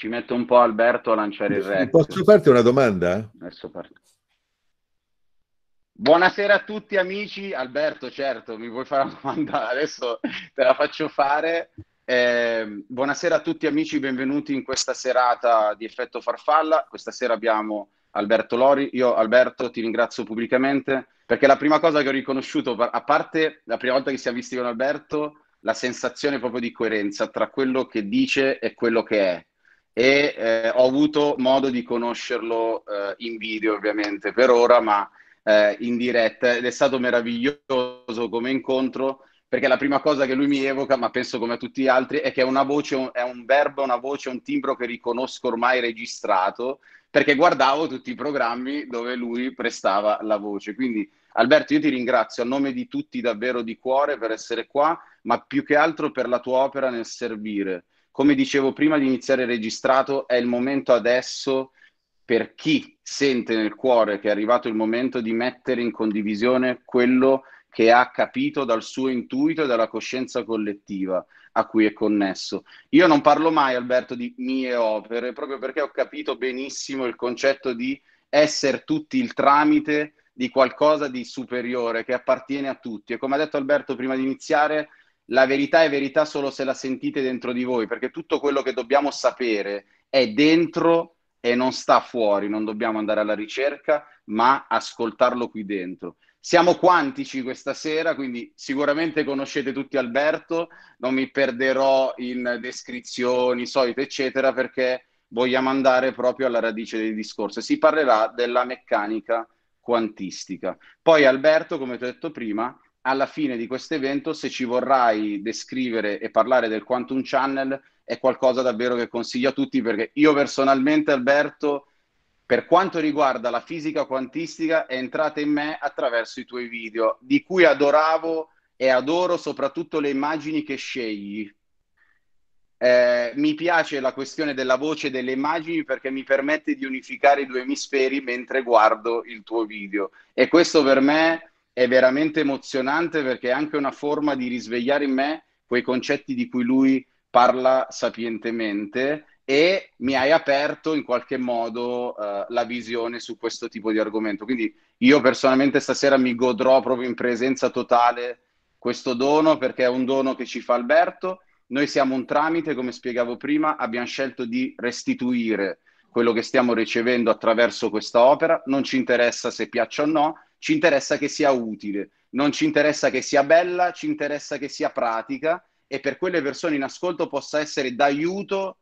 Ci metto un po' Alberto a lanciare il record. Posso farti una domanda? Adesso parto. Buonasera a tutti amici, Alberto certo, mi vuoi fare una domanda? Adesso te la faccio fare. Eh, buonasera a tutti amici, benvenuti in questa serata di Effetto Farfalla. Questa sera abbiamo Alberto Lori. Io Alberto ti ringrazio pubblicamente perché la prima cosa che ho riconosciuto, a parte la prima volta che si è visti con Alberto, la sensazione proprio di coerenza tra quello che dice e quello che è e eh, ho avuto modo di conoscerlo eh, in video ovviamente per ora, ma eh, in diretta ed è stato meraviglioso come incontro perché la prima cosa che lui mi evoca, ma penso come a tutti gli altri, è che è una voce, è un verbo, una voce, un timbro che riconosco ormai registrato, perché guardavo tutti i programmi dove lui prestava la voce. Quindi Alberto, io ti ringrazio a nome di tutti davvero di cuore per essere qua, ma più che altro per la tua opera nel servire come dicevo prima di iniziare registrato, è il momento adesso per chi sente nel cuore che è arrivato il momento di mettere in condivisione quello che ha capito dal suo intuito e dalla coscienza collettiva a cui è connesso. Io non parlo mai, Alberto, di mie opere, proprio perché ho capito benissimo il concetto di essere tutti il tramite di qualcosa di superiore che appartiene a tutti. E come ha detto Alberto prima di iniziare, la verità è verità solo se la sentite dentro di voi, perché tutto quello che dobbiamo sapere è dentro e non sta fuori, non dobbiamo andare alla ricerca, ma ascoltarlo qui dentro. Siamo quantici questa sera, quindi sicuramente conoscete tutti Alberto, non mi perderò in descrizioni solite, eccetera, perché vogliamo andare proprio alla radice del discorso. Si parlerà della meccanica quantistica. Poi Alberto, come ti ho detto prima, alla fine di questo evento, se ci vorrai descrivere e parlare del Quantum Channel, è qualcosa davvero che consiglio a tutti perché io personalmente, Alberto, per quanto riguarda la fisica quantistica, è entrata in me attraverso i tuoi video, di cui adoravo e adoro soprattutto le immagini che scegli. Eh, mi piace la questione della voce e delle immagini perché mi permette di unificare i due emisferi mentre guardo il tuo video e questo per me è veramente emozionante perché è anche una forma di risvegliare in me quei concetti di cui lui parla sapientemente e mi hai aperto in qualche modo uh, la visione su questo tipo di argomento. Quindi io personalmente stasera mi godrò proprio in presenza totale questo dono perché è un dono che ci fa Alberto. Noi siamo un tramite, come spiegavo prima, abbiamo scelto di restituire quello che stiamo ricevendo attraverso questa opera, non ci interessa se piaccia o no, ci interessa che sia utile, non ci interessa che sia bella, ci interessa che sia pratica e per quelle persone in ascolto possa essere d'aiuto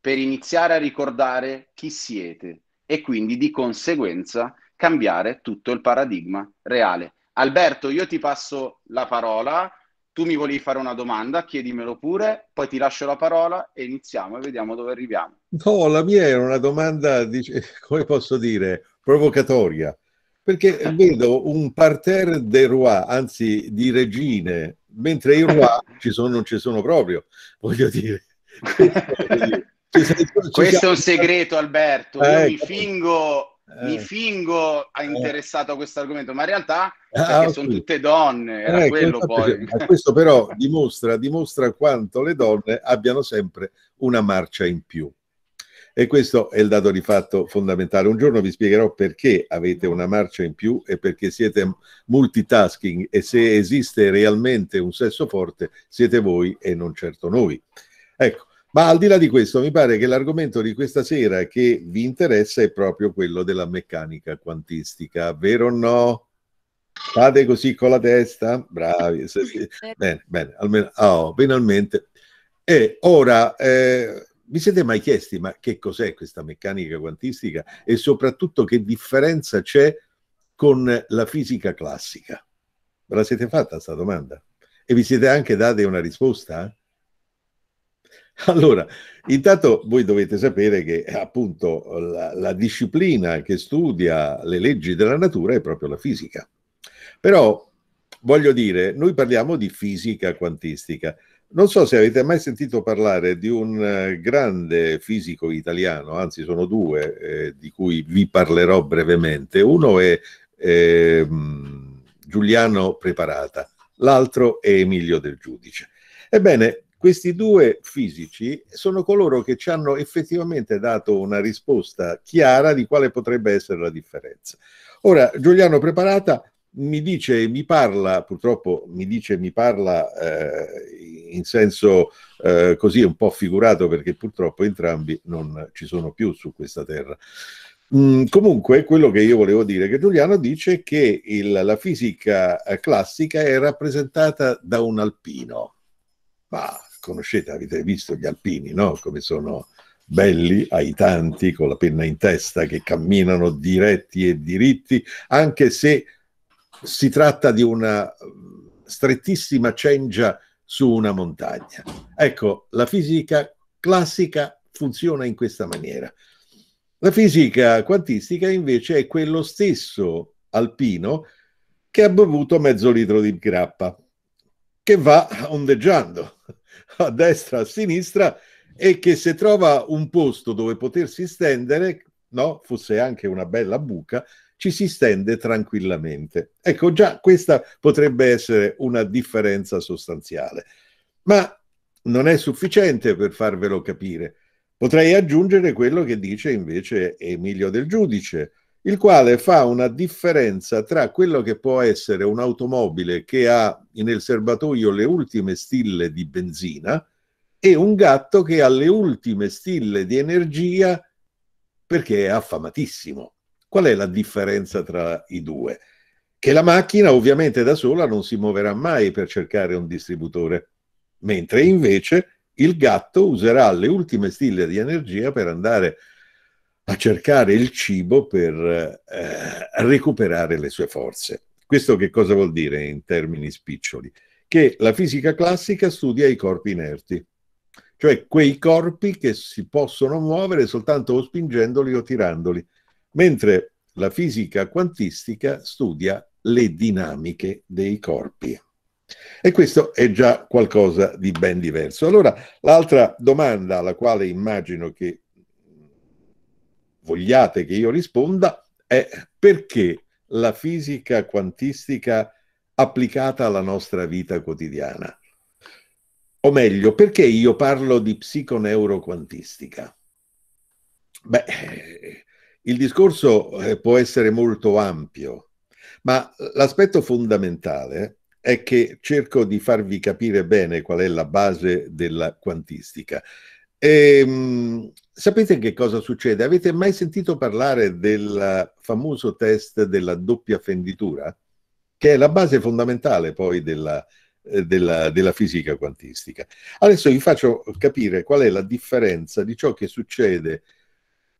per iniziare a ricordare chi siete e quindi di conseguenza cambiare tutto il paradigma reale. Alberto, io ti passo la parola, tu mi volevi fare una domanda, chiedimelo pure, poi ti lascio la parola e iniziamo e vediamo dove arriviamo. No, la mia era una domanda, come posso dire, provocatoria perché vedo un parterre de roi, anzi di regine, mentre i roi ci sono, non ci sono proprio, voglio dire. Questo è un segreto, Alberto. Eh, mi ecco. fingo, eh, mi fingo eh. interessato a questo argomento, ma in realtà ah, cioè, ok. sono tutte donne. Era eh, ecco, quello poi. Questo però dimostra, dimostra quanto le donne abbiano sempre una marcia in più. E questo è il dato di fatto fondamentale. Un giorno vi spiegherò perché avete una marcia in più e perché siete multitasking e se esiste realmente un sesso forte siete voi e non certo noi. Ecco, ma al di là di questo, mi pare che l'argomento di questa sera che vi interessa è proprio quello della meccanica quantistica, vero o no? Fate così con la testa? Bravi. Bene, bene, almeno, oh, penalmente. E ora, eh, vi siete mai chiesti ma che cos'è questa meccanica quantistica e soprattutto che differenza c'è con la fisica classica? Ve la siete fatta questa domanda? E vi siete anche date una risposta? Allora, intanto voi dovete sapere che appunto la, la disciplina che studia le leggi della natura è proprio la fisica. Però voglio dire, noi parliamo di fisica quantistica. Non so se avete mai sentito parlare di un eh, grande fisico italiano, anzi sono due eh, di cui vi parlerò brevemente. Uno è eh, Giuliano Preparata, l'altro è Emilio del Giudice. Ebbene, questi due fisici sono coloro che ci hanno effettivamente dato una risposta chiara di quale potrebbe essere la differenza. Ora, Giuliano Preparata mi dice, e mi parla, purtroppo mi dice, mi parla eh, in senso eh, così un po' figurato perché purtroppo entrambi non ci sono più su questa terra. Mm, comunque, quello che io volevo dire è che Giuliano dice che il, la fisica eh, classica è rappresentata da un alpino. Ma conoscete, avete visto gli alpini, no? Come sono belli, ai tanti, con la penna in testa, che camminano diretti e diritti, anche se si tratta di una strettissima cengia su una montagna. Ecco, la fisica classica funziona in questa maniera. La fisica quantistica invece è quello stesso alpino che ha bevuto mezzo litro di grappa, che va ondeggiando a destra, a sinistra e che se trova un posto dove potersi stendere, no, fosse anche una bella buca, ci si stende tranquillamente. Ecco, già questa potrebbe essere una differenza sostanziale, ma non è sufficiente per farvelo capire. Potrei aggiungere quello che dice invece Emilio del Giudice, il quale fa una differenza tra quello che può essere un'automobile che ha nel serbatoio le ultime stille di benzina e un gatto che ha le ultime stille di energia perché è affamatissimo. Qual è la differenza tra i due? Che la macchina ovviamente da sola non si muoverà mai per cercare un distributore, mentre invece il gatto userà le ultime stille di energia per andare a cercare il cibo per eh, recuperare le sue forze. Questo che cosa vuol dire in termini spiccioli? Che la fisica classica studia i corpi inerti, cioè quei corpi che si possono muovere soltanto o spingendoli o tirandoli mentre la fisica quantistica studia le dinamiche dei corpi. E questo è già qualcosa di ben diverso. Allora, l'altra domanda alla quale immagino che vogliate che io risponda è perché la fisica quantistica applicata alla nostra vita quotidiana? O meglio, perché io parlo di psiconeuroquantistica? Beh, il discorso eh, può essere molto ampio, ma l'aspetto fondamentale è che cerco di farvi capire bene qual è la base della quantistica. E, ehm, sapete che cosa succede? Avete mai sentito parlare del famoso test della doppia fenditura? Che è la base fondamentale poi della, eh, della, della fisica quantistica. Adesso vi faccio capire qual è la differenza di ciò che succede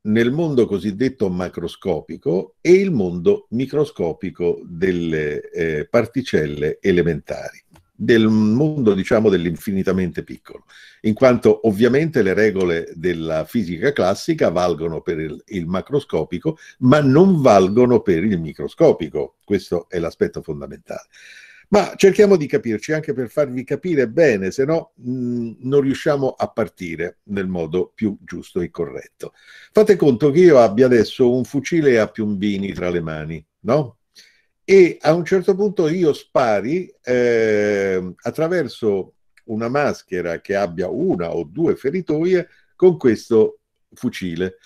nel mondo cosiddetto macroscopico e il mondo microscopico delle eh, particelle elementari, del mondo diciamo dell'infinitamente piccolo, in quanto ovviamente le regole della fisica classica valgono per il, il macroscopico, ma non valgono per il microscopico, questo è l'aspetto fondamentale. Ma cerchiamo di capirci anche per farvi capire bene, se no mh, mm, non riusciamo a partire nel modo più giusto e corretto. Fate conto che io abbia adesso un fucile a piombini tra le mani, no? E a un certo punto io spari eh, attraverso una maschera che abbia una o due feritoie con questo fucile.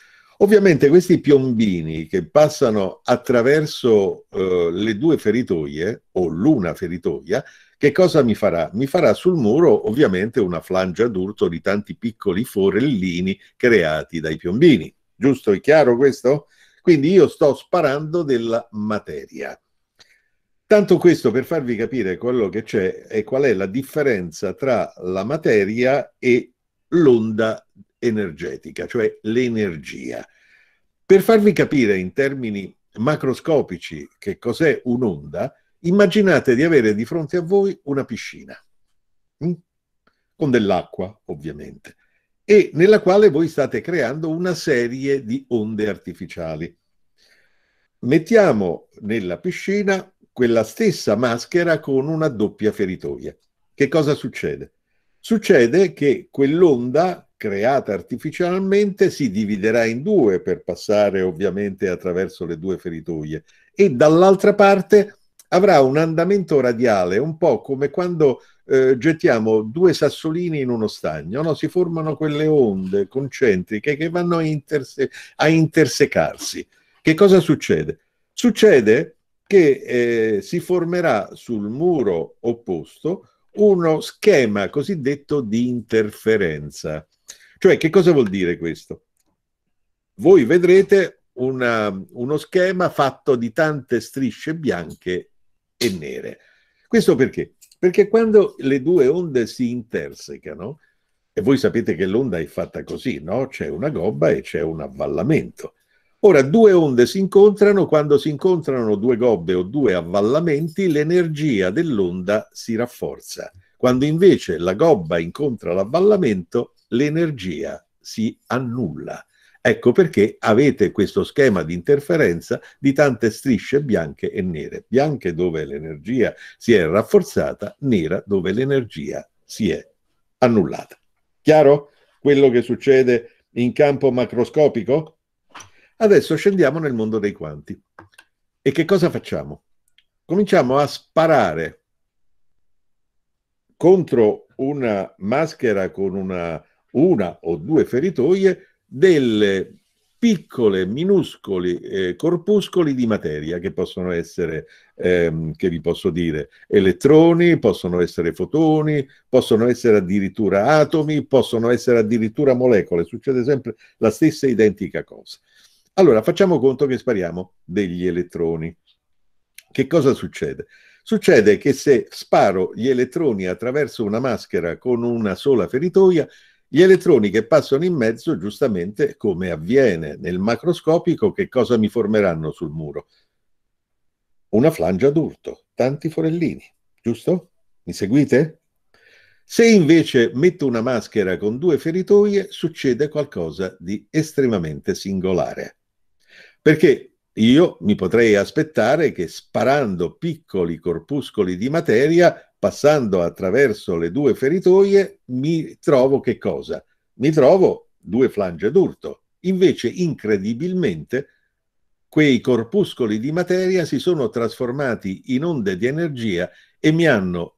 Ovviamente questi piombini che passano attraverso eh, le due feritoie o l'una feritoia, che cosa mi farà? Mi farà sul muro ovviamente una flangia d'urto di tanti piccoli forellini creati dai piombini. Giusto? È chiaro questo? Quindi io sto sparando della materia. Tanto questo per farvi capire quello che c'è e qual è la differenza tra la materia e l'onda energetica, cioè l'energia. Per farvi capire in termini macroscopici che cos'è un'onda, immaginate di avere di fronte a voi una piscina, mm? con dell'acqua ovviamente, e nella quale voi state creando una serie di onde artificiali. Mettiamo nella piscina quella stessa maschera con una doppia feritoia. Che cosa succede? Succede che quell'onda creata artificialmente si dividerà in due per passare ovviamente attraverso le due feritoie e dall'altra parte avrà un andamento radiale un po' come quando eh, gettiamo due sassolini in uno stagno, no? si formano quelle onde concentriche che vanno interse a intersecarsi. Che cosa succede? Succede che eh, si formerà sul muro opposto uno schema cosiddetto di interferenza. Cioè, che cosa vuol dire questo? Voi vedrete una, uno schema fatto di tante strisce bianche e nere. Questo perché? Perché quando le due onde si intersecano, e voi sapete che l'onda è fatta così, no? C'è una gobba e c'è un avvallamento. Ora, due onde si incontrano, quando si incontrano due gobbe o due avvallamenti, l'energia dell'onda si rafforza. Quando invece la gobba incontra l'avvallamento, l'energia si annulla. Ecco perché avete questo schema di interferenza di tante strisce bianche e nere, bianche dove l'energia si è rafforzata, nera dove l'energia si è annullata. Chiaro quello che succede in campo macroscopico? Adesso scendiamo nel mondo dei quanti. E che cosa facciamo? Cominciamo a sparare contro una maschera con una una o due feritoie delle piccole, minuscoli eh, corpuscoli di materia che possono essere, ehm, che vi posso dire, elettroni, possono essere fotoni, possono essere addirittura atomi, possono essere addirittura molecole, succede sempre la stessa identica cosa. Allora facciamo conto che spariamo degli elettroni. Che cosa succede? Succede che se sparo gli elettroni attraverso una maschera con una sola feritoia, gli elettroni che passano in mezzo, giustamente, come avviene nel macroscopico, che cosa mi formeranno sul muro? Una flangia d'urto, tanti forellini, giusto? Mi seguite? Se invece metto una maschera con due feritoie, succede qualcosa di estremamente singolare. Perché io mi potrei aspettare che sparando piccoli corpuscoli di materia passando attraverso le due feritoie, mi trovo che cosa? Mi trovo due flange d'urto. Invece, incredibilmente, quei corpuscoli di materia si sono trasformati in onde di energia e mi hanno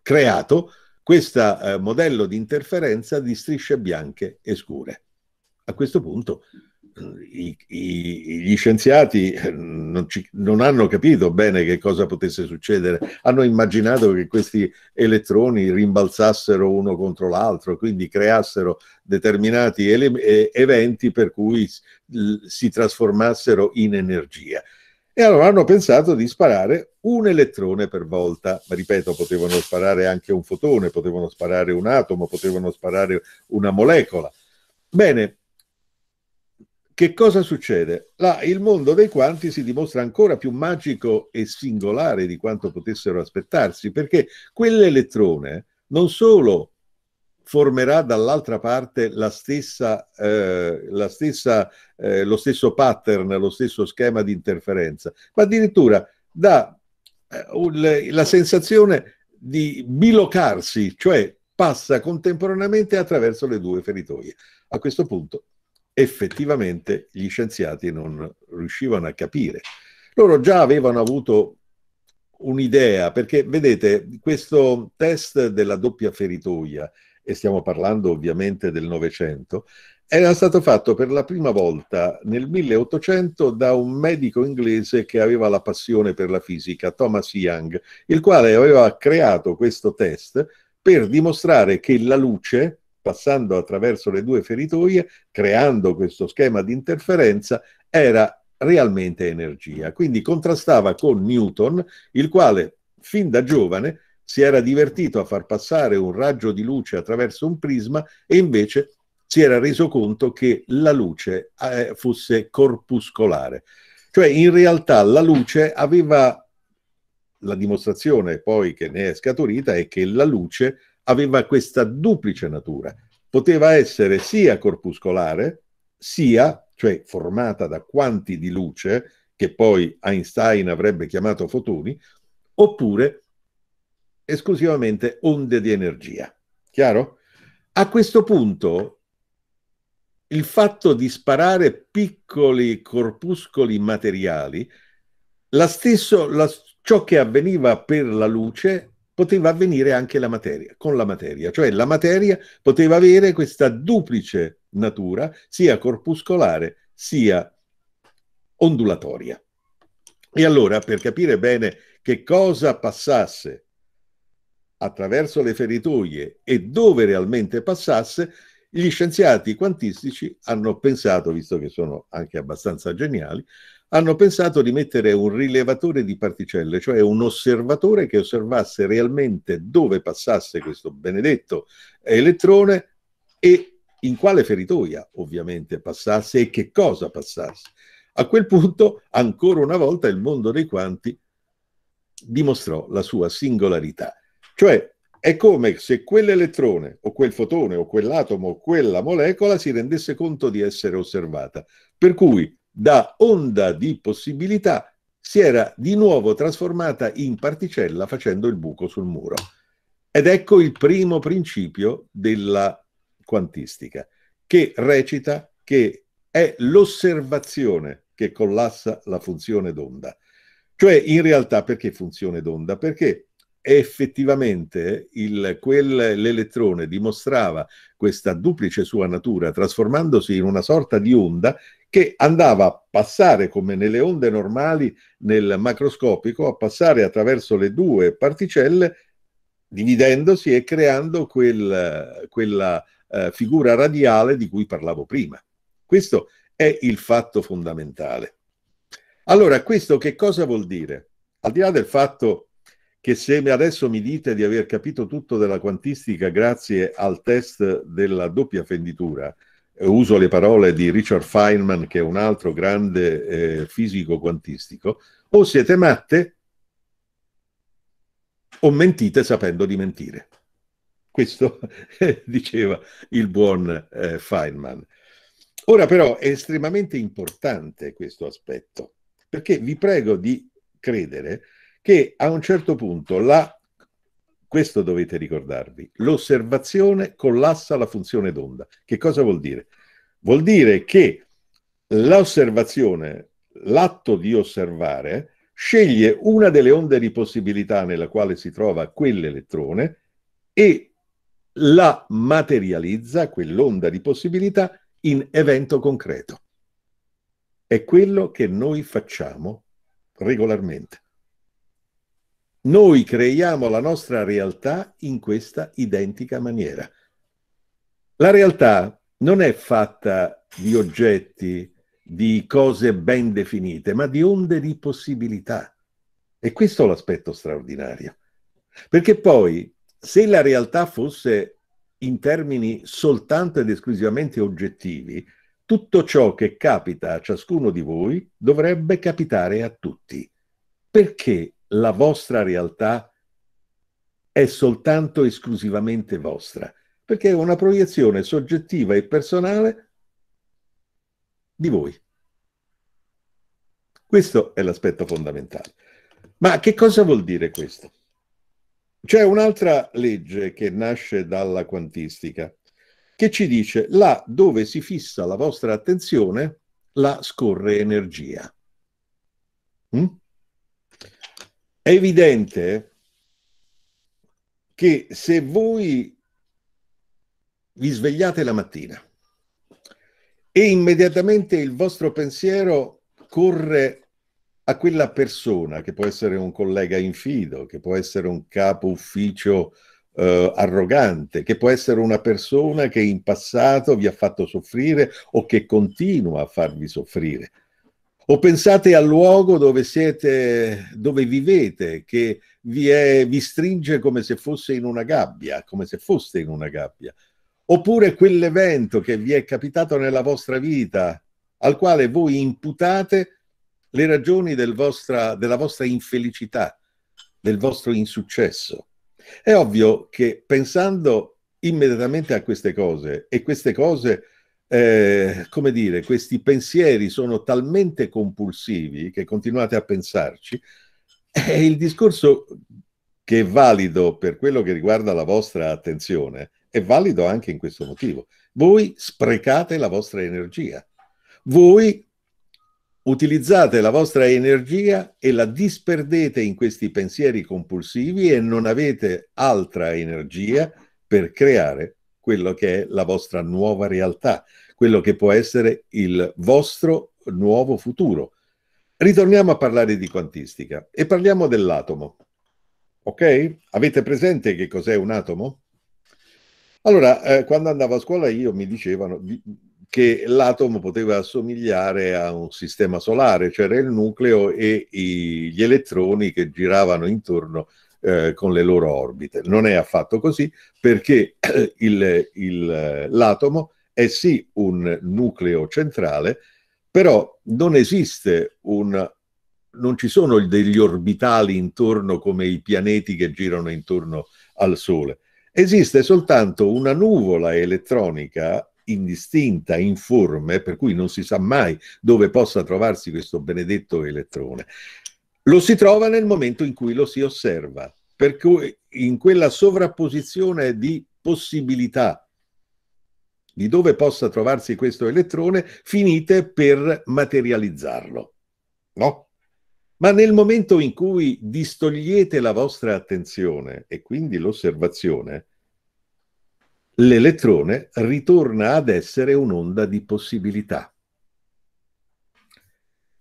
creato questo eh, modello di interferenza di strisce bianche e scure. A questo punto i, i, gli scienziati eh, non, ci, non, hanno capito bene che cosa potesse succedere, hanno immaginato che questi elettroni rimbalzassero uno contro l'altro, quindi creassero determinati ele- eventi per cui si trasformassero in energia. E allora hanno pensato di sparare un elettrone per volta. Ma ripeto, potevano sparare anche un fotone, potevano sparare un atomo, potevano sparare una molecola. Bene, che cosa succede? Là il mondo dei quanti si dimostra ancora più magico e singolare di quanto potessero aspettarsi, perché quell'elettrone non solo formerà dall'altra parte la stessa, eh, la stessa, eh, lo stesso pattern, lo stesso schema di interferenza, ma addirittura dà eh, la sensazione di bilocarsi, cioè passa contemporaneamente attraverso le due feritoie. A questo punto effettivamente gli scienziati non riuscivano a capire. Loro già avevano avuto un'idea, perché vedete, questo test della doppia feritoia, e stiamo parlando ovviamente del Novecento, era stato fatto per la prima volta nel 1800 da un medico inglese che aveva la passione per la fisica, Thomas Young, il quale aveva creato questo test per dimostrare che la luce, passando attraverso le due feritoie, creando questo schema di interferenza, era realmente energia. Quindi contrastava con Newton, il quale fin da giovane si era divertito a far passare un raggio di luce attraverso un prisma e invece si era reso conto che la luce eh, fosse corpuscolare. Cioè in realtà la luce aveva la dimostrazione poi che ne è scaturita è che la luce aveva questa duplice natura. Poteva essere sia corpuscolare, sia, cioè formata da quanti di luce, che poi Einstein avrebbe chiamato fotoni, oppure esclusivamente onde di energia. Chiaro? A questo punto il fatto di sparare piccoli corpuscoli materiali, la stesso, la, ciò che avveniva per la luce poteva avvenire anche la materia, con la materia, cioè la materia poteva avere questa duplice natura, sia corpuscolare sia ondulatoria. E allora, per capire bene che cosa passasse attraverso le feritoie e dove realmente passasse, gli scienziati quantistici hanno pensato, visto che sono anche abbastanza geniali, hanno pensato di mettere un rilevatore di particelle, cioè un osservatore che osservasse realmente dove passasse questo benedetto elettrone e in quale feritoia ovviamente passasse e che cosa passasse. A quel punto, ancora una volta, il mondo dei quanti dimostrò la sua singolarità. Cioè, è come se quell'elettrone o quel fotone o quell'atomo o quella molecola si rendesse conto di essere osservata. Per cui da onda di possibilità si era di nuovo trasformata in particella facendo il buco sul muro. Ed ecco il primo principio della quantistica, che recita che è l'osservazione che collassa la funzione d'onda. Cioè, in realtà, perché funzione d'onda? Perché effettivamente il, quel, l'elettrone dimostrava questa duplice sua natura, trasformandosi in una sorta di onda che andava a passare come nelle onde normali nel macroscopico, a passare attraverso le due particelle dividendosi e creando quel, quella eh, figura radiale di cui parlavo prima. Questo è il fatto fondamentale. Allora, questo che cosa vuol dire? Al di là del fatto che se adesso mi dite di aver capito tutto della quantistica grazie al test della doppia fenditura, eh, uso le parole di Richard Feynman, che è un altro grande eh, fisico quantistico, o siete matte o mentite sapendo di mentire. Questo eh, diceva il buon eh, Feynman. Ora però è estremamente importante questo aspetto, perché vi prego di credere che a un certo punto la questo dovete ricordarvi. L'osservazione collassa la funzione d'onda. Che cosa vuol dire? Vuol dire che l'osservazione, l'atto di osservare, sceglie una delle onde di possibilità nella quale si trova quell'elettrone e la materializza, quell'onda di possibilità, in evento concreto. È quello che noi facciamo regolarmente. Noi creiamo la nostra realtà in questa identica maniera. La realtà non è fatta di oggetti, di cose ben definite, ma di onde di possibilità. E questo è l'aspetto straordinario. Perché poi, se la realtà fosse in termini soltanto ed esclusivamente oggettivi, tutto ciò che capita a ciascuno di voi dovrebbe capitare a tutti. Perché la vostra realtà è soltanto esclusivamente vostra, perché è una proiezione soggettiva e personale di voi. Questo è l'aspetto fondamentale. Ma che cosa vuol dire questo? C'è un'altra legge che nasce dalla quantistica che ci dice là dove si fissa la vostra attenzione, la scorre energia. Mm? È evidente che se voi vi svegliate la mattina e immediatamente il vostro pensiero corre a quella persona, che può essere un collega infido, che può essere un capo ufficio eh, arrogante, che può essere una persona che in passato vi ha fatto soffrire o che continua a farvi soffrire o pensate al luogo dove siete, dove vivete, che vi, è, vi stringe come se fosse in una gabbia, come se foste in una gabbia. Oppure quell'evento che vi è capitato nella vostra vita, al quale voi imputate le ragioni del vostra, della vostra infelicità, del vostro insuccesso. È ovvio che pensando immediatamente a queste cose, e queste cose eh, come dire, questi pensieri sono talmente compulsivi che continuate a pensarci, e il discorso che è valido per quello che riguarda la vostra attenzione è valido anche in questo motivo. Voi sprecate la vostra energia, voi utilizzate la vostra energia e la disperdete in questi pensieri compulsivi e non avete altra energia per creare quello che è la vostra nuova realtà, quello che può essere il vostro nuovo futuro. Ritorniamo a parlare di quantistica e parliamo dell'atomo. Ok? Avete presente che cos'è un atomo? Allora, eh, quando andavo a scuola io mi dicevano che l'atomo poteva assomigliare a un sistema solare, cioè era il nucleo e i, gli elettroni che giravano intorno eh, con le loro orbite. Non è affatto così perché il, l'atomo è sì un nucleo centrale, però non esiste un... non ci sono degli orbitali intorno come i pianeti che girano intorno al Sole. Esiste soltanto una nuvola elettronica indistinta, informe, per cui non si sa mai dove possa trovarsi questo benedetto elettrone. Lo si trova nel momento in cui lo si osserva, per cui in quella sovrapposizione di possibilità di dove possa trovarsi questo elettrone, finite per materializzarlo. No? Ma nel momento in cui distogliete la vostra attenzione e quindi l'osservazione, l'elettrone ritorna ad essere un'onda di possibilità.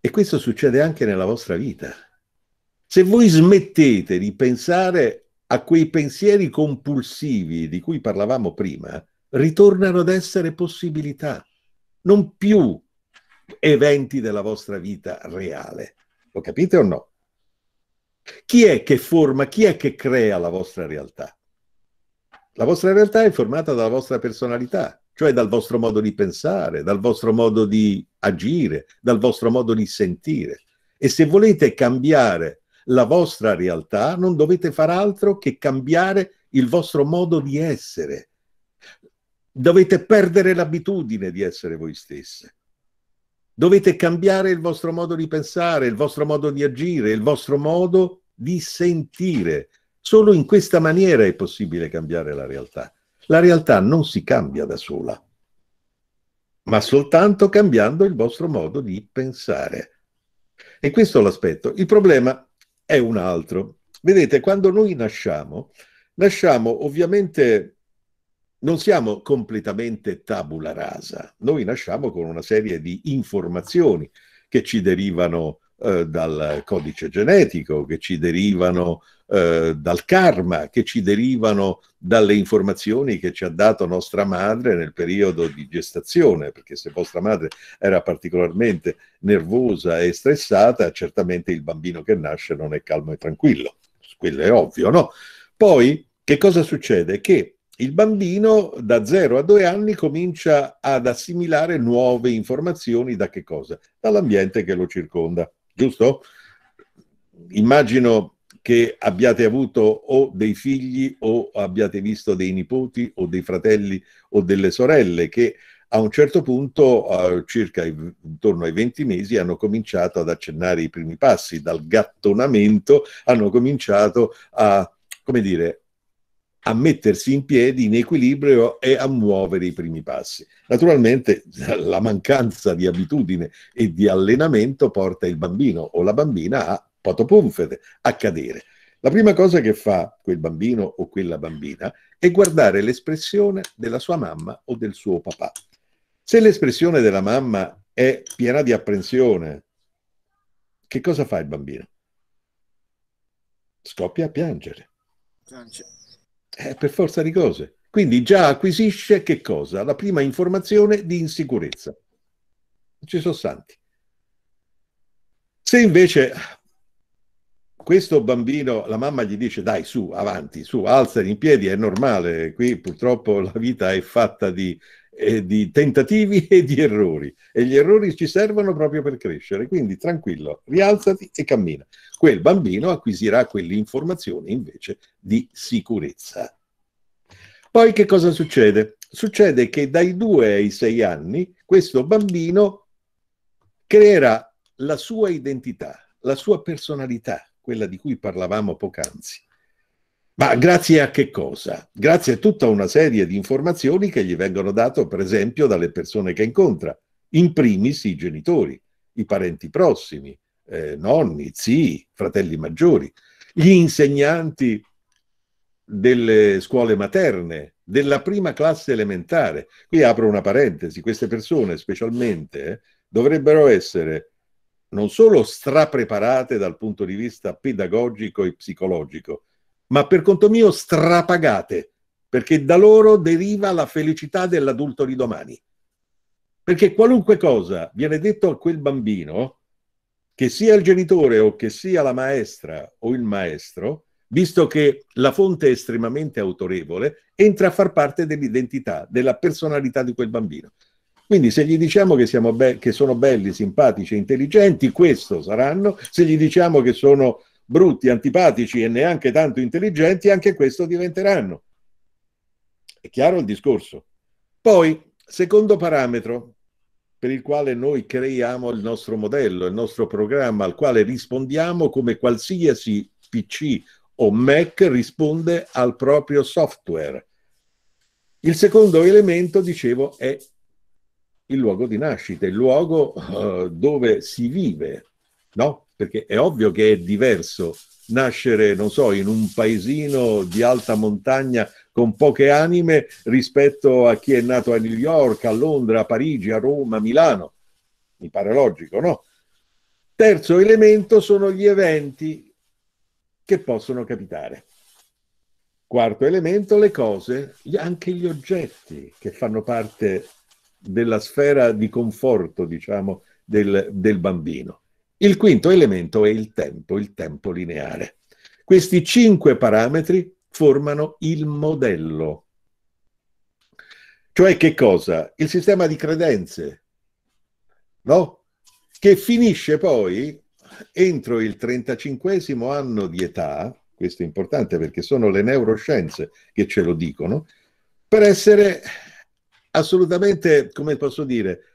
E questo succede anche nella vostra vita. Se voi smettete di pensare a quei pensieri compulsivi di cui parlavamo prima, ritornano ad essere possibilità, non più eventi della vostra vita reale. Lo capite o no? Chi è che forma, chi è che crea la vostra realtà? La vostra realtà è formata dalla vostra personalità, cioè dal vostro modo di pensare, dal vostro modo di agire, dal vostro modo di sentire. E se volete cambiare la vostra realtà, non dovete far altro che cambiare il vostro modo di essere, Dovete perdere l'abitudine di essere voi stesse. Dovete cambiare il vostro modo di pensare, il vostro modo di agire, il vostro modo di sentire. Solo in questa maniera è possibile cambiare la realtà. La realtà non si cambia da sola, ma soltanto cambiando il vostro modo di pensare. E questo è l'aspetto. Il problema è un altro. Vedete, quando noi nasciamo, nasciamo ovviamente non siamo completamente tabula rasa, noi nasciamo con una serie di informazioni che ci derivano eh, dal codice genetico, che ci derivano eh, dal karma, che ci derivano dalle informazioni che ci ha dato nostra madre nel periodo di gestazione, perché se vostra madre era particolarmente nervosa e stressata, certamente il bambino che nasce non è calmo e tranquillo, quello è ovvio, no? Poi che cosa succede? Che il bambino da 0 a 2 anni comincia ad assimilare nuove informazioni da che cosa? Dall'ambiente che lo circonda, giusto? Immagino che abbiate avuto o dei figli o abbiate visto dei nipoti o dei fratelli o delle sorelle che a un certo punto, circa intorno ai 20 mesi, hanno cominciato ad accennare i primi passi, dal gattonamento hanno cominciato a, come dire, a mettersi in piedi in equilibrio e a muovere i primi passi. Naturalmente la mancanza di abitudine e di allenamento porta il bambino o la bambina a patopunfete, a cadere. La prima cosa che fa quel bambino o quella bambina è guardare l'espressione della sua mamma o del suo papà. Se l'espressione della mamma è piena di apprensione, che cosa fa il bambino? Scoppia a piangere. Piange. Eh, per forza di cose. Quindi già acquisisce che cosa? La prima informazione di insicurezza. ci sono santi. Se invece questo bambino, la mamma gli dice dai su, avanti, su, alzati in piedi, è normale, qui purtroppo la vita è fatta di eh, di tentativi e di errori e gli errori ci servono proprio per crescere, quindi tranquillo, rialzati e cammina. Quel bambino acquisirà quell'informazione invece di sicurezza. Poi che cosa succede? Succede che dai 2 ai 6 anni questo bambino creerà la sua identità, la sua personalità, quella di cui parlavamo poc'anzi. Ma grazie a che cosa? Grazie a tutta una serie di informazioni che gli vengono date, per esempio, dalle persone che incontra, in primis i genitori, i parenti prossimi, eh, nonni, zii, fratelli maggiori, gli insegnanti delle scuole materne, della prima classe elementare. Qui apro una parentesi, queste persone specialmente eh, dovrebbero essere non solo strapreparate dal punto di vista pedagogico e psicologico, ma per conto mio strapagate, perché da loro deriva la felicità dell'adulto di domani. Perché qualunque cosa viene detto a quel bambino, che sia il genitore o che sia la maestra o il maestro, visto che la fonte è estremamente autorevole, entra a far parte dell'identità, della personalità di quel bambino. Quindi se gli diciamo che, be- che sono belli, simpatici e intelligenti, questo saranno, se gli diciamo che sono brutti, antipatici e neanche tanto intelligenti, anche questo diventeranno. È chiaro il discorso? Poi, secondo parametro per il quale noi creiamo il nostro modello, il nostro programma, al quale rispondiamo come qualsiasi PC o Mac risponde al proprio software. Il secondo elemento, dicevo, è il luogo di nascita, il luogo uh, dove si vive, no? perché è ovvio che è diverso nascere, non so, in un paesino di alta montagna con poche anime rispetto a chi è nato a New York, a Londra, a Parigi, a Roma, a Milano. Mi pare logico, no? Terzo elemento sono gli eventi che possono capitare. Quarto elemento, le cose, anche gli oggetti che fanno parte della sfera di conforto, diciamo, del, del bambino. Il quinto elemento è il tempo, il tempo lineare. Questi cinque parametri formano il modello. Cioè che cosa? Il sistema di credenze, no? Che finisce poi entro il 35 anno di età, questo è importante perché sono le neuroscienze che ce lo dicono, per essere assolutamente, come posso dire,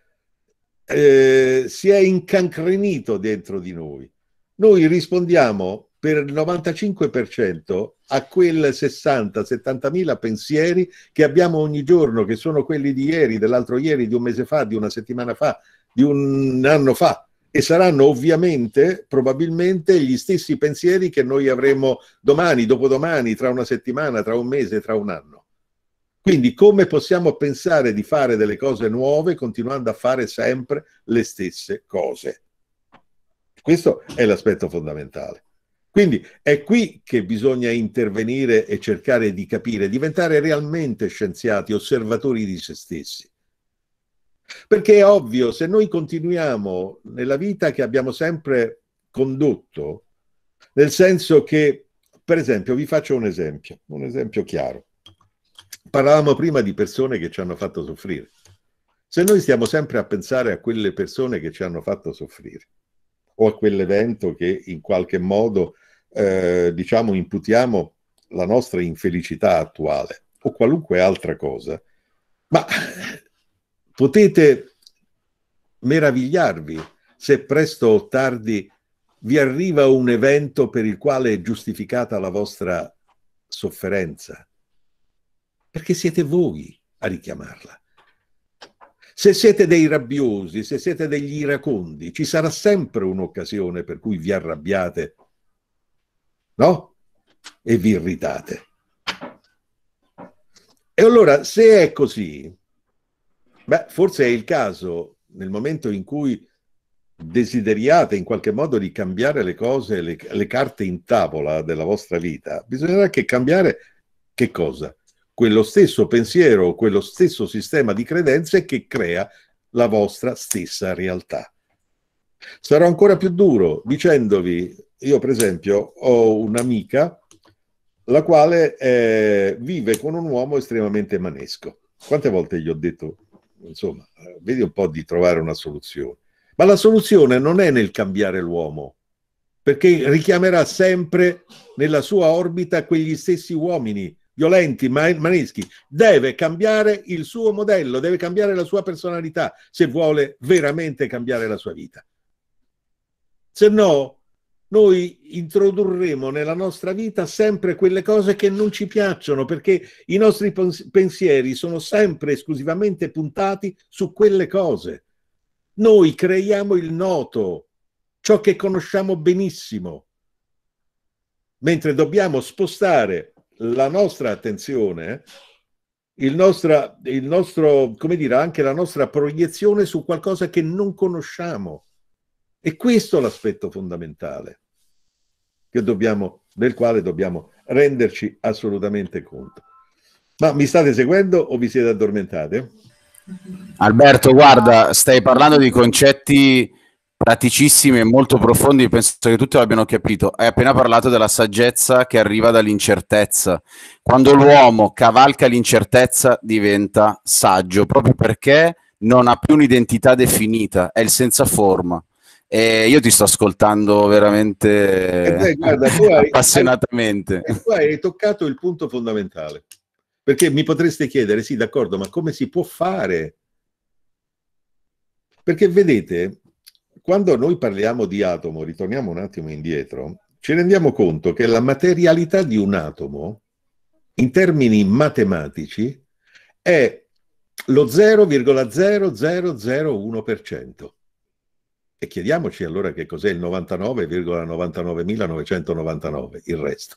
eh, si è incancrenito dentro di noi. Noi rispondiamo per il 95% a quel 60-70 mila pensieri che abbiamo ogni giorno, che sono quelli di ieri, dell'altro ieri, di un mese fa, di una settimana fa, di un anno fa e saranno ovviamente, probabilmente, gli stessi pensieri che noi avremo domani, dopodomani, tra una settimana, tra un mese, tra un anno. Quindi come possiamo pensare di fare delle cose nuove continuando a fare sempre le stesse cose? Questo è l'aspetto fondamentale. Quindi è qui che bisogna intervenire e cercare di capire, diventare realmente scienziati, osservatori di se stessi. Perché è ovvio, se noi continuiamo nella vita che abbiamo sempre condotto, nel senso che, per esempio, vi faccio un esempio, un esempio chiaro. Parlavamo prima di persone che ci hanno fatto soffrire. Se noi stiamo sempre a pensare a quelle persone che ci hanno fatto soffrire o a quell'evento che in qualche modo, eh, diciamo, imputiamo la nostra infelicità attuale o qualunque altra cosa, ma potete meravigliarvi se presto o tardi vi arriva un evento per il quale è giustificata la vostra sofferenza perché siete voi a richiamarla. Se siete dei rabbiosi, se siete degli iracondi, ci sarà sempre un'occasione per cui vi arrabbiate, no? E vi irritate. E allora, se è così, beh, forse è il caso, nel momento in cui desideriate in qualche modo di cambiare le cose, le, le, carte in tavola della vostra vita, bisognerà che cambiare che cosa? quello stesso pensiero, quello stesso sistema di credenze che crea la vostra stessa realtà. Sarò ancora più duro dicendovi, io per esempio ho un'amica la quale eh, vive con un uomo estremamente manesco. Quante volte gli ho detto, insomma, vedi un po' di trovare una soluzione. Ma la soluzione non è nel cambiare l'uomo, perché richiamerà sempre nella sua orbita quegli stessi uomini Violenti, Manischi, deve cambiare il suo modello, deve cambiare la sua personalità se vuole veramente cambiare la sua vita. Se no, noi introdurremo nella nostra vita sempre quelle cose che non ci piacciono, perché i nostri pensieri sono sempre esclusivamente puntati su quelle cose. Noi creiamo il noto, ciò che conosciamo benissimo, mentre dobbiamo spostare la nostra attenzione, il, nostra, il nostro, come dire, anche la nostra proiezione su qualcosa che non conosciamo. E questo è l'aspetto fondamentale dobbiamo, del quale dobbiamo renderci assolutamente conto. Ma mi state seguendo o vi siete addormentate? Alberto, guarda, stai parlando di concetti praticissimi e molto profondi, penso che tutti l'abbiano capito. Hai appena parlato della saggezza che arriva dall'incertezza. Quando l'uomo cavalca l'incertezza diventa saggio, proprio perché non ha più un'identità definita, è il senza forma. E io ti sto ascoltando veramente te, eh, guarda, hai, appassionatamente. Hai, eh, tu hai toccato il punto fondamentale. Perché mi potreste chiedere, sì, d'accordo, ma come si può fare? Perché vedete, quando noi parliamo di atomo, ritorniamo un attimo indietro, ci rendiamo conto che la materialità di un atomo, in termini matematici, è lo 0,0001%. E chiediamoci allora che cos'è il 99,99999, il resto.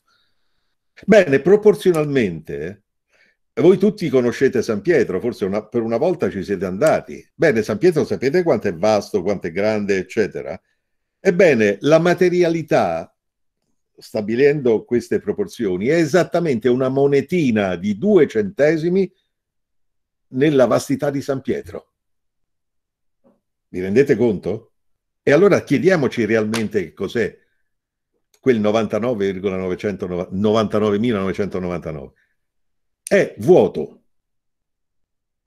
Bene, proporzionalmente voi tutti conoscete San Pietro, forse una, per una volta ci siete andati. Bene, San Pietro sapete quanto è vasto, quanto è grande, eccetera. Ebbene, la materialità, stabilendo queste proporzioni, è esattamente una monetina di due centesimi nella vastità di San Pietro. Vi rendete conto? E allora chiediamoci realmente che cos'è quel 99,999 è vuoto,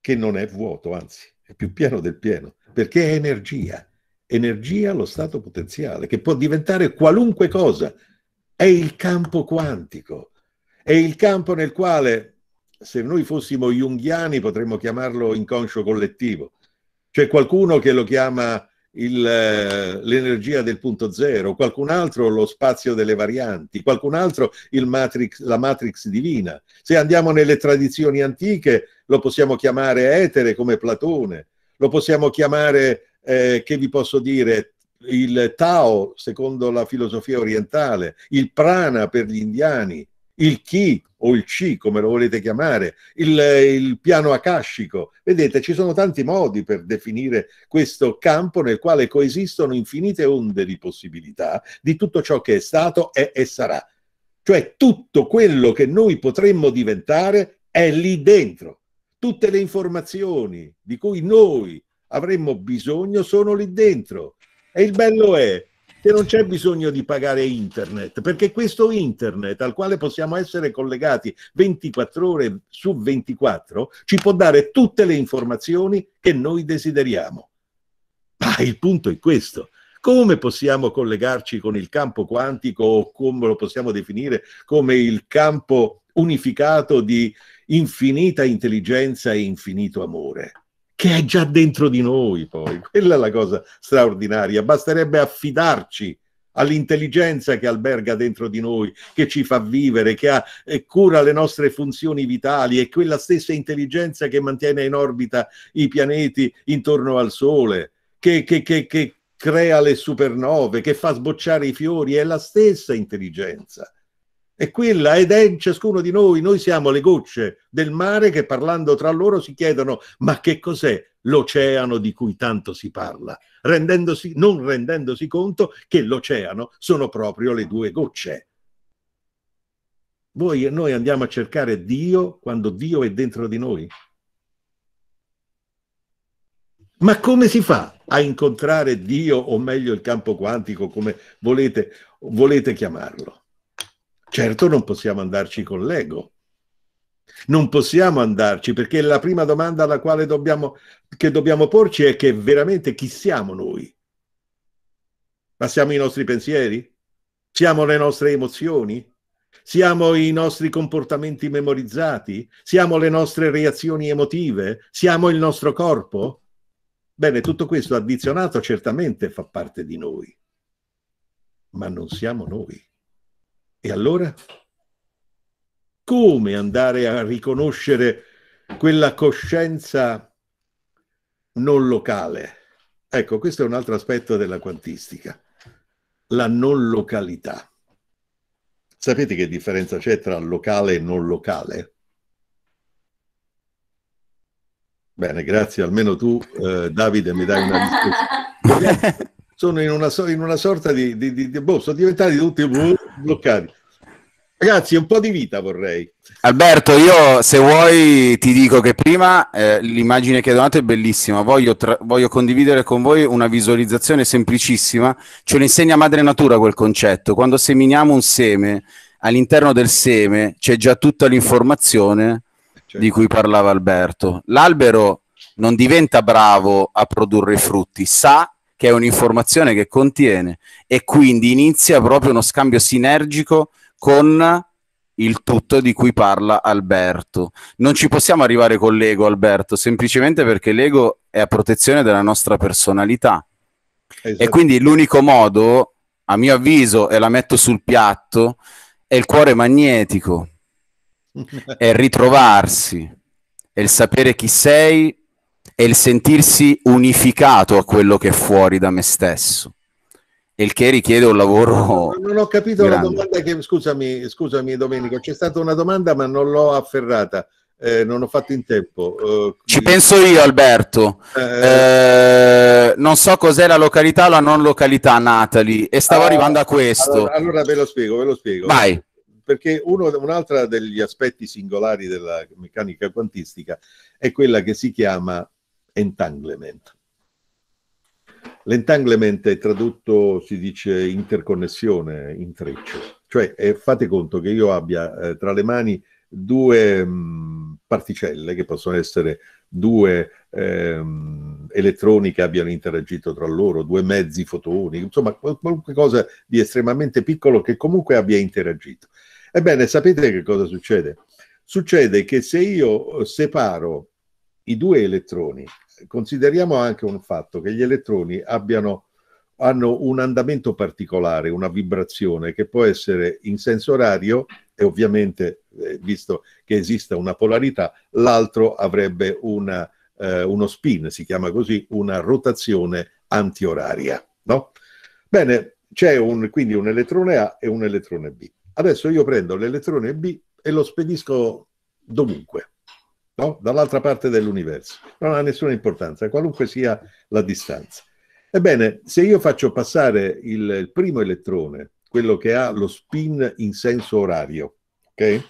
che non è vuoto, anzi, è più pieno del pieno, perché è energia, energia allo stato potenziale, che può diventare qualunque cosa, è il campo quantico, è il campo nel quale, se noi fossimo junghiani, potremmo chiamarlo inconscio collettivo, c'è qualcuno che lo chiama eh, l'energia del punto zero, qualcun altro lo spazio delle varianti, qualcun altro il matrix, la matrix divina. Se andiamo nelle tradizioni antiche lo possiamo chiamare etere come Platone, lo possiamo chiamare, eh, che vi posso dire, il Tao secondo la filosofia orientale, il Prana per gli indiani, il Chi o il C, come lo volete chiamare, il, il piano akashico. Vedete, ci sono tanti modi per definire questo campo nel quale coesistono infinite onde di possibilità di tutto ciò che è stato, è e sarà. Cioè tutto quello che noi potremmo diventare è lì dentro. Tutte le informazioni di cui noi avremmo bisogno sono lì dentro. E il bello è che non c'è bisogno di pagare internet, perché questo internet al quale possiamo essere collegati 24 ore su 24 ci può dare tutte le informazioni che noi desideriamo. Ma il punto è questo. Come possiamo collegarci con il campo quantico o come lo possiamo definire come il campo unificato di infinita intelligenza e infinito amore? che è già dentro di noi poi. Quella è la cosa straordinaria. Basterebbe affidarci all'intelligenza che alberga dentro di noi, che ci fa vivere, che ha, cura le nostre funzioni vitali, è quella stessa intelligenza che mantiene in orbita i pianeti intorno al Sole, che, che, che, che crea le supernove, che fa sbocciare i fiori, è la stessa intelligenza è quella ed è in ciascuno di noi. Noi siamo le gocce del mare che parlando tra loro si chiedono ma che cos'è l'oceano di cui tanto si parla, rendendosi, non rendendosi conto che l'oceano sono proprio le due gocce. Voi e noi andiamo a cercare Dio quando Dio è dentro di noi. Ma come si fa a incontrare Dio, o meglio il campo quantico, come volete, volete chiamarlo? Certo non possiamo andarci con l'ego. Non possiamo andarci perché la prima domanda alla quale dobbiamo, che dobbiamo porci è che veramente chi siamo noi? Ma siamo i nostri pensieri? Siamo le nostre emozioni? Siamo i nostri comportamenti memorizzati? Siamo le nostre reazioni emotive? Siamo il nostro corpo? Bene, tutto questo addizionato certamente fa parte di noi, ma non siamo noi. E allora? Come andare a riconoscere quella coscienza non locale? Ecco, questo è un altro aspetto della quantistica, la non località. Sapete che differenza c'è tra locale e non locale? Bene, grazie. Almeno tu, eh, Davide, mi dai una risposta. Sono in una, so- in una sorta di, di, di, di boh, sono diventati tutti. Boh, bloccati. Ragazzi, un po' di vita vorrei. Alberto, io se vuoi ti dico che prima eh, l'immagine che hai donato è bellissima, voglio, tra- voglio, condividere con voi una visualizzazione semplicissima, ce lo insegna madre natura quel concetto, quando seminiamo un seme, all'interno del seme c'è già tutta l'informazione certo. di cui parlava Alberto. L'albero non diventa bravo a produrre frutti, sa che è un'informazione che contiene e quindi inizia proprio uno scambio sinergico con il tutto di cui parla Alberto. Non ci possiamo arrivare con l'ego, Alberto, semplicemente perché l'ego è a protezione della nostra personalità. Esatto. E quindi l'unico modo, a mio avviso, e la metto sul piatto, è il cuore magnetico, è ritrovarsi, è il sapere chi sei e il sentirsi unificato a quello che è fuori da me stesso. Il che richiede un lavoro. Non, non ho capito grande. la domanda che, scusami, scusami Domenico, c'è stata una domanda ma non l'ho afferrata. Eh, non ho fatto in tempo. Uh, Ci penso io, Alberto. Eh, eh, non so cos'è la località o la non località, Natali, e stavo allora, arrivando a questo. Allora, allora, ve lo spiego, ve lo spiego. Vai. Perché uno, un altro degli aspetti singolari della meccanica quantistica è quella che si chiama entanglement. L'entanglement è tradotto, si dice, interconnessione, intreccio. Cioè, eh, fate conto che io abbia eh, tra le mani due mh, mm, particelle, che possono essere due ehm, elettroni che abbiano interagito tra loro, due mezzi fotoni, insomma, qualunque cosa di estremamente piccolo che comunque abbia interagito. Ebbene, sapete che cosa succede? Succede che se io eh, separo i due elettroni consideriamo anche un fatto che gli elettroni abbiano, hanno un andamento particolare, una vibrazione che può essere in senso orario e ovviamente, eh, visto che esista una polarità, l'altro avrebbe una, eh, uno spin, si chiama così, una rotazione antioraria. No? Bene, c'è un, quindi un elettrone A e un elettrone B. Adesso io prendo l'elettrone B e lo spedisco dovunque no? dall'altra parte dell'universo. Non ha nessuna importanza, qualunque sia la distanza. Ebbene, se io faccio passare il, primo elettrone, quello che ha lo spin in senso orario, okay?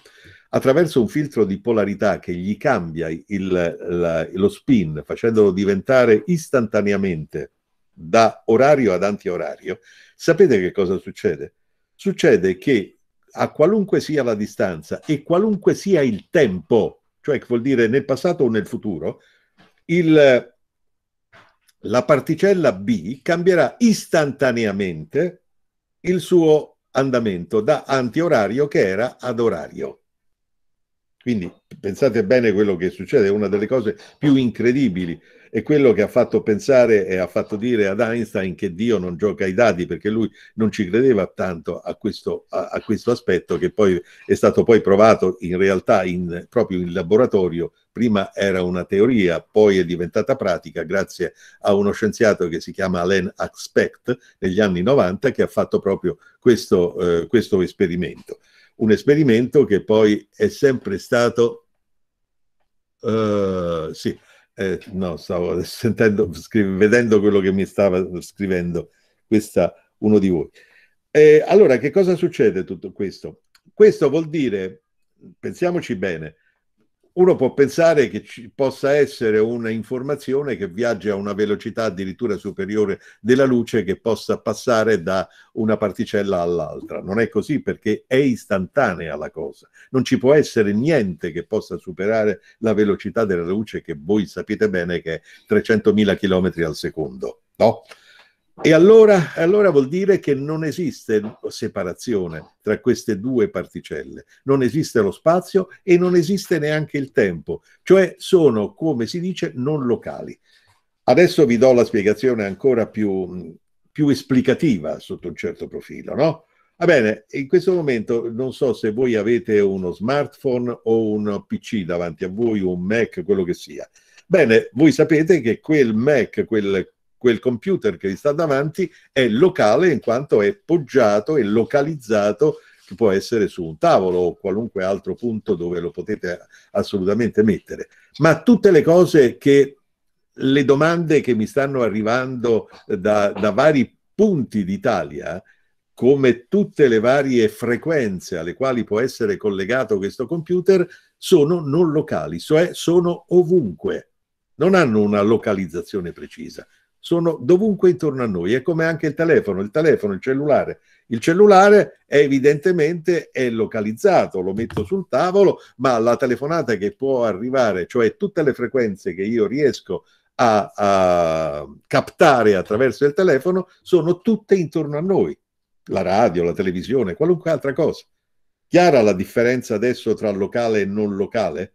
attraverso un filtro di polarità che gli cambia il, la, lo spin, facendolo diventare istantaneamente da orario ad antiorario, sapete che cosa succede? Succede che a qualunque sia la distanza e qualunque sia il tempo cioè che vuol dire nel passato o nel futuro, il, la particella B cambierà istantaneamente il suo andamento da antiorario che era ad orario. Quindi pensate bene quello che succede, è una delle cose più incredibili è quello che ha fatto pensare e ha fatto dire ad Einstein che Dio non gioca ai dadi perché lui non ci credeva tanto a questo, a, a questo aspetto che poi è stato poi provato in realtà in, proprio in laboratorio. Prima era una teoria, poi è diventata pratica grazie a uno scienziato che si chiama Alain Aspect negli anni 90 che ha fatto proprio questo, eh, questo esperimento. Un esperimento che poi è sempre stato... Uh, sì, eh, no, stavo sentendo, vedendo quello che mi stava scrivendo questa, uno di voi. Eh, allora, che cosa succede tutto questo? Questo vuol dire, pensiamoci bene, uno può pensare che ci possa essere un'informazione che viaggia a una velocità addirittura superiore della luce che possa passare da una particella all'altra. Non è così perché è istantanea la cosa. Non ci può essere niente che possa superare la velocità della luce che voi sapete bene che è 300.000 km al secondo. No? E allora, allora, vuol dire che non esiste separazione tra queste due particelle, non esiste lo spazio e non esiste neanche il tempo, cioè sono, come si dice, non locali. Adesso vi do la spiegazione ancora più, più esplicativa sotto un certo profilo, no? Va bene, in questo momento non so se voi avete uno smartphone o un PC davanti a voi, un Mac, quello che sia. Bene, voi sapete che quel Mac, quel quel computer che gli sta davanti è locale in quanto è poggiato e localizzato che può essere su un tavolo o qualunque altro punto dove lo potete assolutamente mettere. Ma tutte le cose che le domande che mi stanno arrivando eh, da, da vari punti d'Italia, come tutte le varie frequenze alle quali può essere collegato questo computer, sono non locali, cioè sono ovunque, non hanno una localizzazione precisa sono dovunque intorno a noi, è come anche il telefono, il telefono, il cellulare. Il cellulare è evidentemente è localizzato, lo metto sul tavolo, ma la telefonata che può arrivare, cioè tutte le frequenze che io riesco a, a captare attraverso il telefono, sono tutte intorno a noi, la radio, la televisione, qualunque altra cosa. Chiara la differenza adesso tra locale e non locale?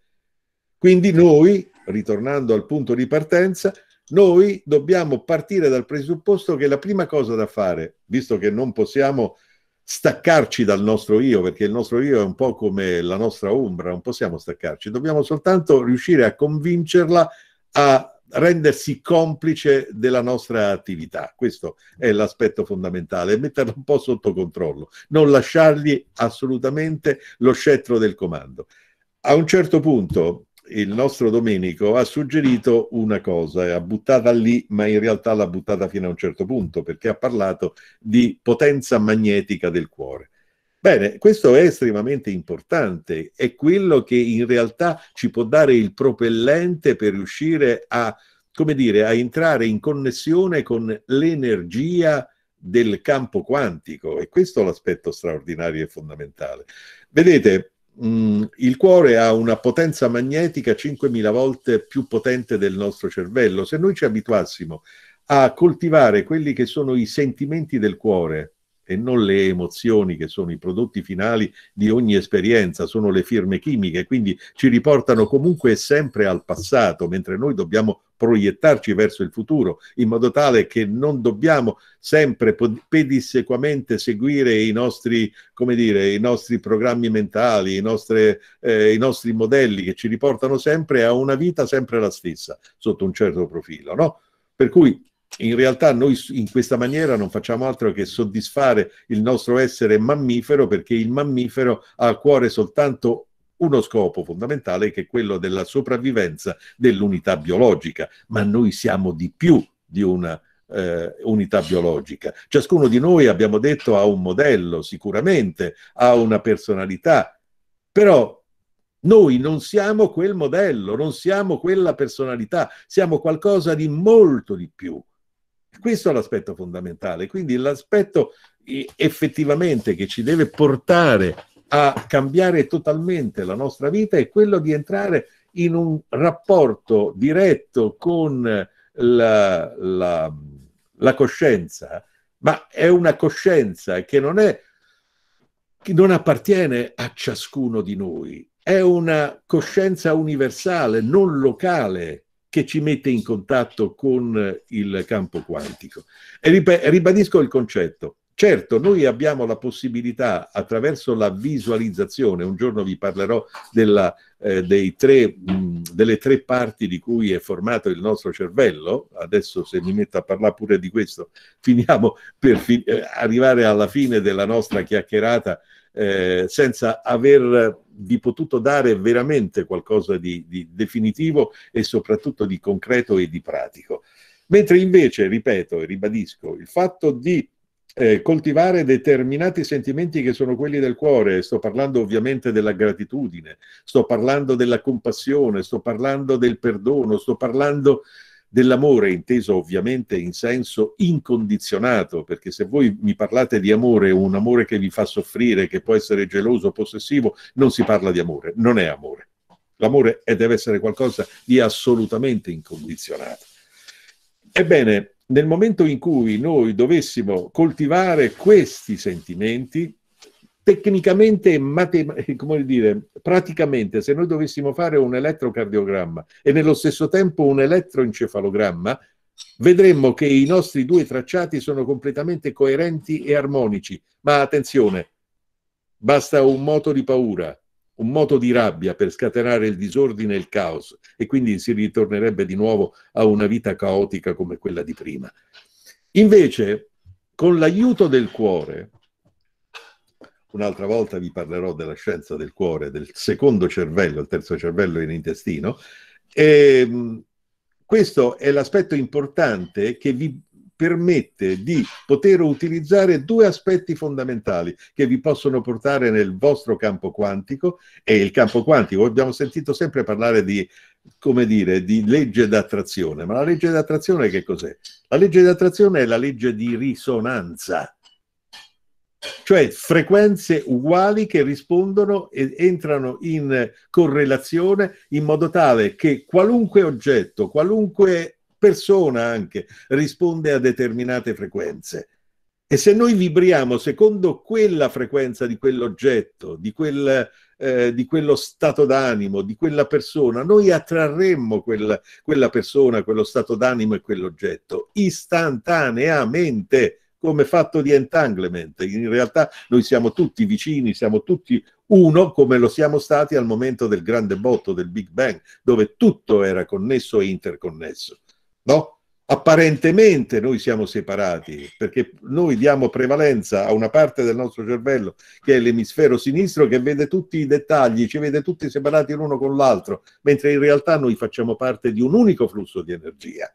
Quindi noi, ritornando al punto di partenza, noi dobbiamo partire dal presupposto che la prima cosa da fare, visto che non possiamo staccarci dal nostro io, perché il nostro io è un po' come la nostra ombra, non possiamo staccarci, dobbiamo soltanto riuscire a convincerla a rendersi complice della nostra attività. Questo è l'aspetto fondamentale, metterla un po' sotto controllo, non lasciargli assolutamente lo scettro del comando. A un certo punto il nostro Domenico ha suggerito una cosa, ha buttata lì, ma in realtà l'ha buttata fino a un certo punto, perché ha parlato di potenza magnetica del cuore. Bene, questo è estremamente importante, è quello che in realtà ci può dare il propellente per riuscire a, come dire, a entrare in connessione con l'energia del campo quantico e questo è l'aspetto straordinario e fondamentale. Vedete, Mm, il cuore ha una potenza magnetica 5.000 volte più potente del nostro cervello. Se noi ci abituassimo a coltivare quelli che sono i sentimenti del cuore, e non le emozioni che sono i prodotti finali di ogni esperienza, sono le firme chimiche, quindi ci riportano comunque sempre al passato, mentre noi dobbiamo proiettarci verso il futuro, in modo tale che non dobbiamo sempre pedissequamente seguire i nostri, come dire, i nostri programmi mentali, i, nostre, eh, i nostri modelli che ci riportano sempre a una vita sempre la stessa, sotto un certo profilo. No? Per cui in realtà noi in questa maniera non facciamo altro che soddisfare il nostro essere mammifero perché il mammifero ha a cuore soltanto uno scopo fondamentale che è quello della sopravvivenza dell'unità biologica, ma noi siamo di più di una eh, unità biologica. Ciascuno di noi, abbiamo detto, ha un modello, sicuramente, ha una personalità, però noi non siamo quel modello, non siamo quella personalità, siamo qualcosa di molto di più questo è l'aspetto fondamentale. Quindi l'aspetto effettivamente che ci deve portare a cambiare totalmente la nostra vita è quello di entrare in un rapporto diretto con la, la, la coscienza, ma è una coscienza che non è che non appartiene a ciascuno di noi, è una coscienza universale, non locale, che ci mette in contatto con eh, il campo quantico. E ribadisco il concetto. Certo, noi abbiamo la possibilità attraverso la visualizzazione, un giorno vi parlerò della, eh, tre, mh, mm, delle tre parti di cui è formato il nostro cervello, adesso se mi metto a parlare pure di questo finiamo per fi- eh, arrivare alla fine della nostra chiacchierata eh, senza avervi potuto dare veramente qualcosa di, di definitivo e soprattutto di concreto e di pratico. Mentre invece, ripeto e ribadisco, il fatto di eh, coltivare determinati sentimenti che sono quelli del cuore, sto parlando ovviamente della gratitudine, sto parlando della compassione, sto parlando del perdono, sto parlando dell'amore inteso ovviamente in senso incondizionato, perché se voi mi parlate di amore, un amore che vi fa soffrire, che può essere geloso, possessivo, non si parla di amore, non è amore. L'amore è, deve essere qualcosa di assolutamente incondizionato. Ebbene, nel momento in cui noi dovessimo coltivare questi sentimenti, tecnicamente, matem- come dire, praticamente, se noi dovessimo fare un elettrocardiogramma e nello stesso tempo un elettroencefalogramma, vedremmo che i nostri due tracciati sono completamente coerenti e armonici. Ma attenzione, basta un moto di paura, un moto di rabbia per scatenare il disordine e il caos e quindi si ritornerebbe di nuovo a una vita caotica come quella di prima. Invece, con l'aiuto del cuore, Un'altra volta vi parlerò della scienza del cuore, del secondo cervello, il terzo cervello in intestino. E, ehm, questo è l'aspetto importante che vi permette di poter utilizzare due aspetti fondamentali che vi possono portare nel vostro campo quantico e il campo quantico. Abbiamo sentito sempre parlare di, come dire, di legge d'attrazione, ma la legge d'attrazione che cos'è? La legge d'attrazione è la legge di risonanza cioè frequenze uguali che rispondono e entrano in correlazione in modo tale che qualunque oggetto, qualunque persona anche risponde a determinate frequenze. E se noi vibriamo secondo quella frequenza di quell'oggetto, di, quel, eh, di quello stato d'animo, di quella persona, noi attrarremmo quella, quella persona, quello stato d'animo e quell'oggetto istantaneamente come fatto di entanglement. In realtà noi siamo tutti vicini, siamo tutti uno come lo siamo stati al momento del grande botto del Big Bang, dove tutto era connesso e interconnesso. No? apparentemente noi siamo separati perché noi diamo prevalenza a una parte del nostro cervello che è l'emisfero sinistro che vede tutti i dettagli, ci vede tutti separati l'uno con l'altro, mentre in realtà noi facciamo parte di un unico flusso di energia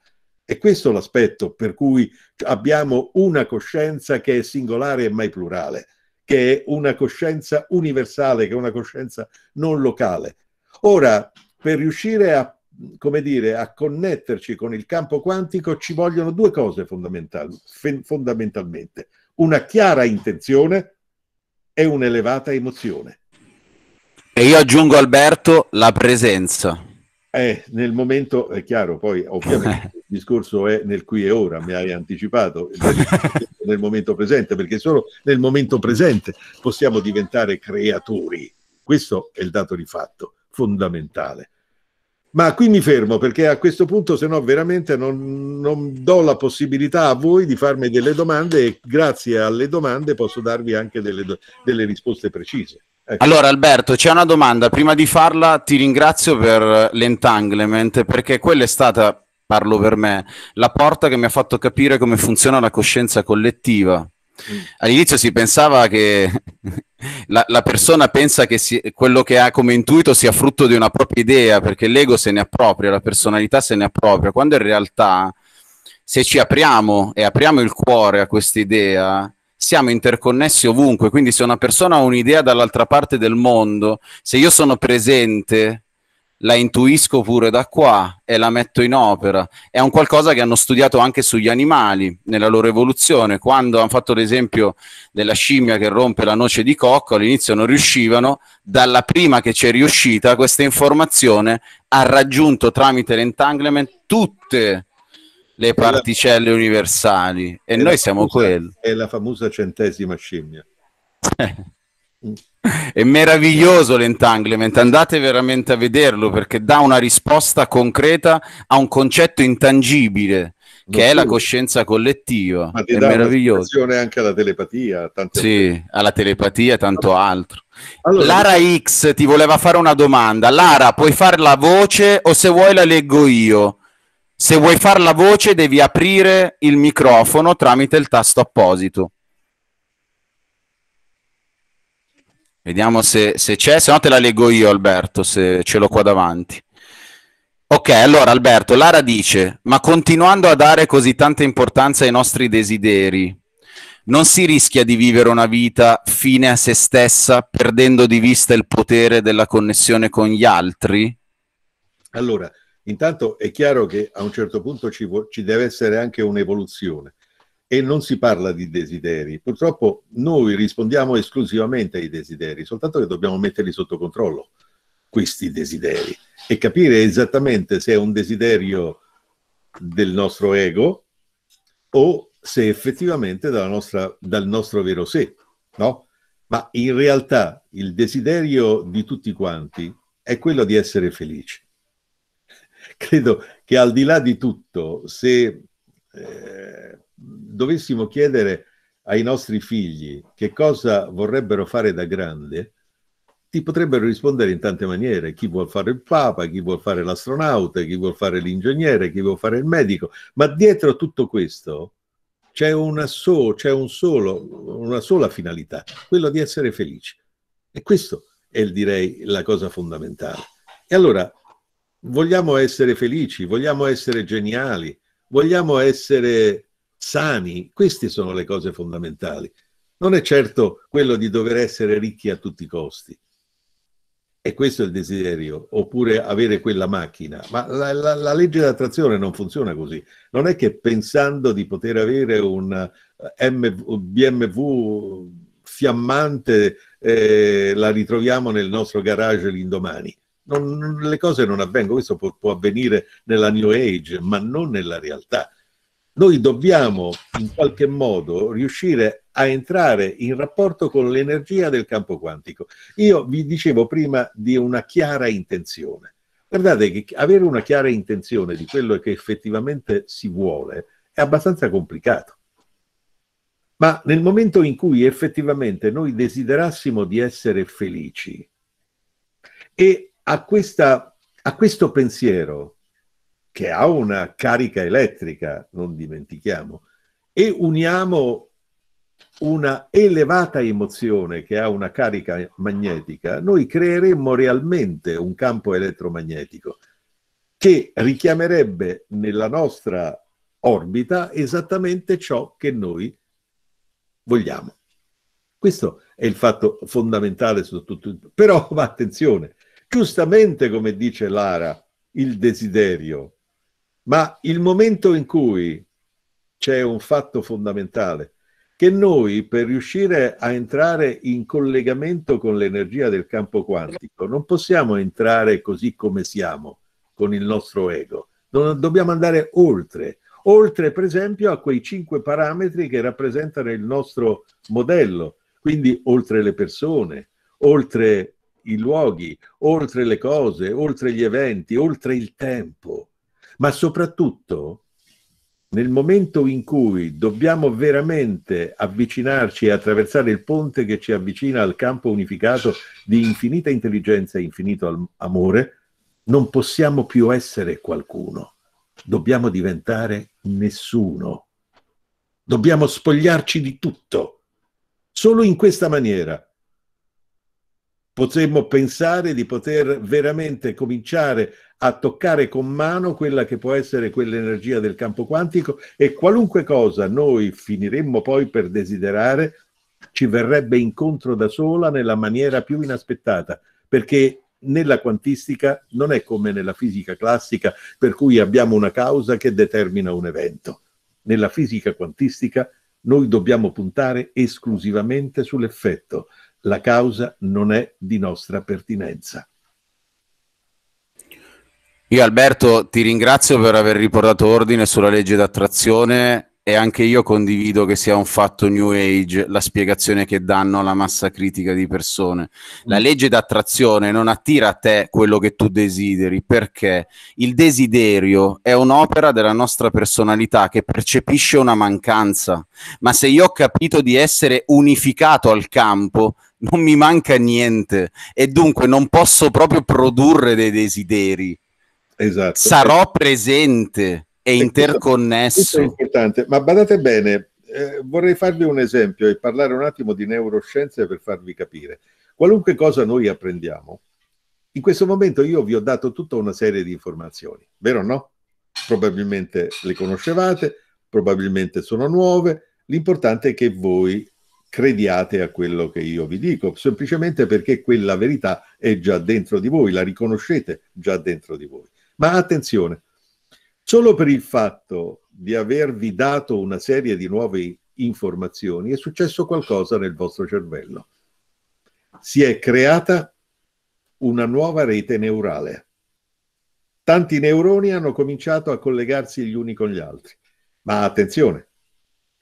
e questo è l'aspetto per cui abbiamo una coscienza che è singolare e mai plurale, che è una coscienza universale, che è una coscienza non locale. Ora, per riuscire a, dire, a connetterci con il campo quantico ci vogliono due cose fondamental fondamentalmente, una chiara intenzione e un'elevata emozione. E io aggiungo Alberto la presenza. Eh, nel momento, è chiaro, poi ovviamente il discorso è nel qui e ora, mi hai anticipato, nel momento presente, perché solo nel momento presente possiamo diventare creatori. Questo è il dato di fatto fondamentale. Ma qui mi fermo perché a questo punto, se no, veramente non, non, do la possibilità a voi di farmi delle domande e grazie alle domande posso darvi anche delle, delle risposte precise. Ecco. Allora Alberto, c'è una domanda, prima di farla ti ringrazio per l'entanglement perché quella è stata, parlo per me, la porta che mi ha fatto capire come funziona la coscienza collettiva. Mm. All'inizio si pensava che la, la persona pensa che si, quello che ha come intuito sia frutto di una propria idea, perché l'ego se ne appropria, la personalità se ne appropria, quando in realtà se ci apriamo e apriamo il cuore a questa idea, siamo interconnessi ovunque, quindi se una persona ha un'idea dall'altra parte del mondo, se io sono presente, la intuisco pure da qua e la metto in opera. È un qualcosa che hanno studiato anche sugli animali nella loro evoluzione. Quando hanno fatto l'esempio della scimmia che rompe la noce di cocco, all'inizio non riuscivano, dalla prima che c'è riuscita, questa informazione ha raggiunto tramite l'entanglement tutte le le particelle la... universali e, noi siamo quelli. È la famosa centesima scimmia. È meraviglioso l'entanglement, andate veramente a vederlo perché dà una risposta concreta a un concetto intangibile che non è più. la coscienza collettiva. Ma ti è dà meraviglioso. anche alla telepatia. Sì, alla telepatia e tanto allora. altro. Allora, Lara X ti voleva fare una domanda. Lara, puoi fare la voce o se vuoi la leggo io? Se vuoi far la voce devi aprire il microfono tramite il tasto apposito. Vediamo se, se c'è, se no te la leggo io Alberto, se ce l'ho qua davanti. Ok, allora Alberto, Lara dice, ma continuando a dare così tanta importanza ai nostri desideri, non si rischia di vivere una vita fine a se stessa, perdendo di vista il potere della connessione con gli altri? Allora, Intanto è chiaro che a un certo punto ci, vo- ci deve essere anche un'evoluzione e non si parla di desideri. Purtroppo noi rispondiamo esclusivamente ai desideri, soltanto che dobbiamo metterli sotto controllo, questi desideri, e capire esattamente se è un desiderio del nostro ego o se effettivamente nostra, dal nostro vero sé, no? Ma in realtà il desiderio di tutti quanti è quello di essere felici credo che al di là di tutto, se eh, dovessimo chiedere ai nostri figli che cosa vorrebbero fare da grande, ti potrebbero rispondere in tante maniere. Chi vuol fare il papa, chi vuol fare l'astronauta, chi vuol fare l'ingegnere, chi vuol fare il medico. Ma dietro tutto questo c'è una, so, c'è un solo, una sola finalità, quello di essere felici. E questo è, direi, la cosa fondamentale. E allora vogliamo essere felici, vogliamo essere geniali, vogliamo essere sani. Queste sono le cose fondamentali. Non è certo quello di dover essere ricchi a tutti i costi. E questo è il desiderio, oppure avere quella macchina. Ma la, la, la legge d'attrazione non funziona così. Non è che pensando di poter avere un eh, BMW fiammante eh, la ritroviamo nel nostro garage l'indomani non, le cose non avvengono, questo può, può avvenire nella New Age, ma non nella realtà. Noi dobbiamo in qualche modo riuscire a entrare in rapporto con l'energia del campo quantico. Io vi dicevo prima di una chiara intenzione. Guardate che avere una chiara intenzione di quello che effettivamente si vuole è abbastanza complicato. Ma nel momento in cui effettivamente noi desiderassimo di essere felici e a, questa, a questo pensiero che ha una carica elettrica, non dimentichiamo, e uniamo una elevata emozione che ha una carica magnetica, noi creeremmo realmente un campo elettromagnetico che richiamerebbe nella nostra orbita esattamente ciò che noi vogliamo. Questo è il fatto fondamentale su tutto. Però attenzione, giustamente, come dice Lara, il desiderio, ma il momento in cui c'è un fatto fondamentale, che noi per riuscire a entrare in collegamento con l'energia del campo quantico non possiamo entrare così come siamo, con il nostro ego, non, dobbiamo andare oltre, oltre per esempio a quei cinque parametri che rappresentano il nostro modello, quindi oltre le persone, oltre i luoghi, oltre le cose, oltre gli eventi, oltre il tempo, ma soprattutto nel momento in cui dobbiamo veramente avvicinarci e attraversare il ponte che ci avvicina al campo unificato di infinita intelligenza e infinito amore, non possiamo più essere qualcuno, dobbiamo diventare nessuno, dobbiamo spogliarci di tutto. Solo in questa maniera potremmo pensare di poter veramente cominciare a toccare con mano quella che può essere quell'energia del campo quantico e qualunque cosa noi finiremmo poi per desiderare ci verrebbe incontro da sola nella maniera più inaspettata, perché nella quantistica non è come nella fisica classica per cui abbiamo una causa che determina un evento. Nella fisica quantistica noi dobbiamo puntare esclusivamente sull'effetto, la causa non è di nostra pertinenza. Io Alberto ti ringrazio per aver riportato ordine sulla legge d'attrazione e anche io condivido che sia un fatto new age la spiegazione che danno alla massa critica di persone. La mm. legge d'attrazione non attira a te quello che tu desideri perché il desiderio è un'opera della nostra personalità che percepisce una mancanza, ma se io ho capito di essere unificato al campo, non mi manca niente e dunque non posso proprio produrre dei desideri. Esatto. Sarò presente è interconnesso. Questo, è importante, ma badate bene, eh, vorrei farvi un esempio e parlare un attimo di neuroscienze per farvi capire. Qualunque cosa noi apprendiamo, in questo momento io vi ho dato tutta una serie di informazioni, vero o no? Probabilmente le conoscevate, probabilmente sono nuove, l'importante è che voi crediate a quello che io vi dico, semplicemente perché quella verità è già dentro di voi, la riconoscete già dentro di voi. Ma attenzione, Solo per il fatto di avervi dato una serie di nuove informazioni è successo qualcosa nel vostro cervello. Si è creata una nuova rete neurale. Tanti neuroni hanno cominciato a collegarsi gli uni con gli altri. Ma attenzione,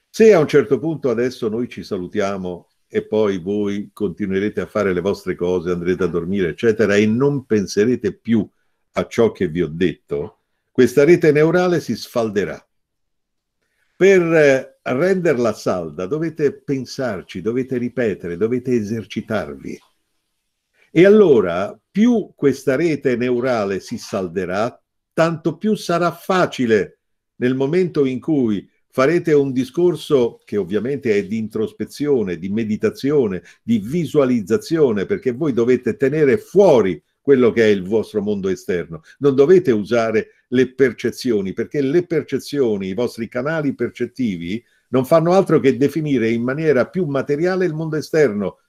se a un certo punto adesso noi ci salutiamo e poi voi continuerete a fare le vostre cose, andrete a dormire, eccetera, e non penserete più a ciò che vi ho detto, questa rete neurale si sfalderà. Per eh, renderla salda dovete pensarci, dovete ripetere, dovete esercitarvi. E allora più questa rete neurale si salderà, tanto più sarà facile nel momento in cui farete un discorso che ovviamente è di introspezione, di meditazione, di visualizzazione, perché voi dovete tenere fuori quello che è il vostro mondo esterno. Non dovete usare le percezioni, perché le percezioni, i vostri canali percettivi, non fanno altro che definire in maniera più materiale il mondo esterno,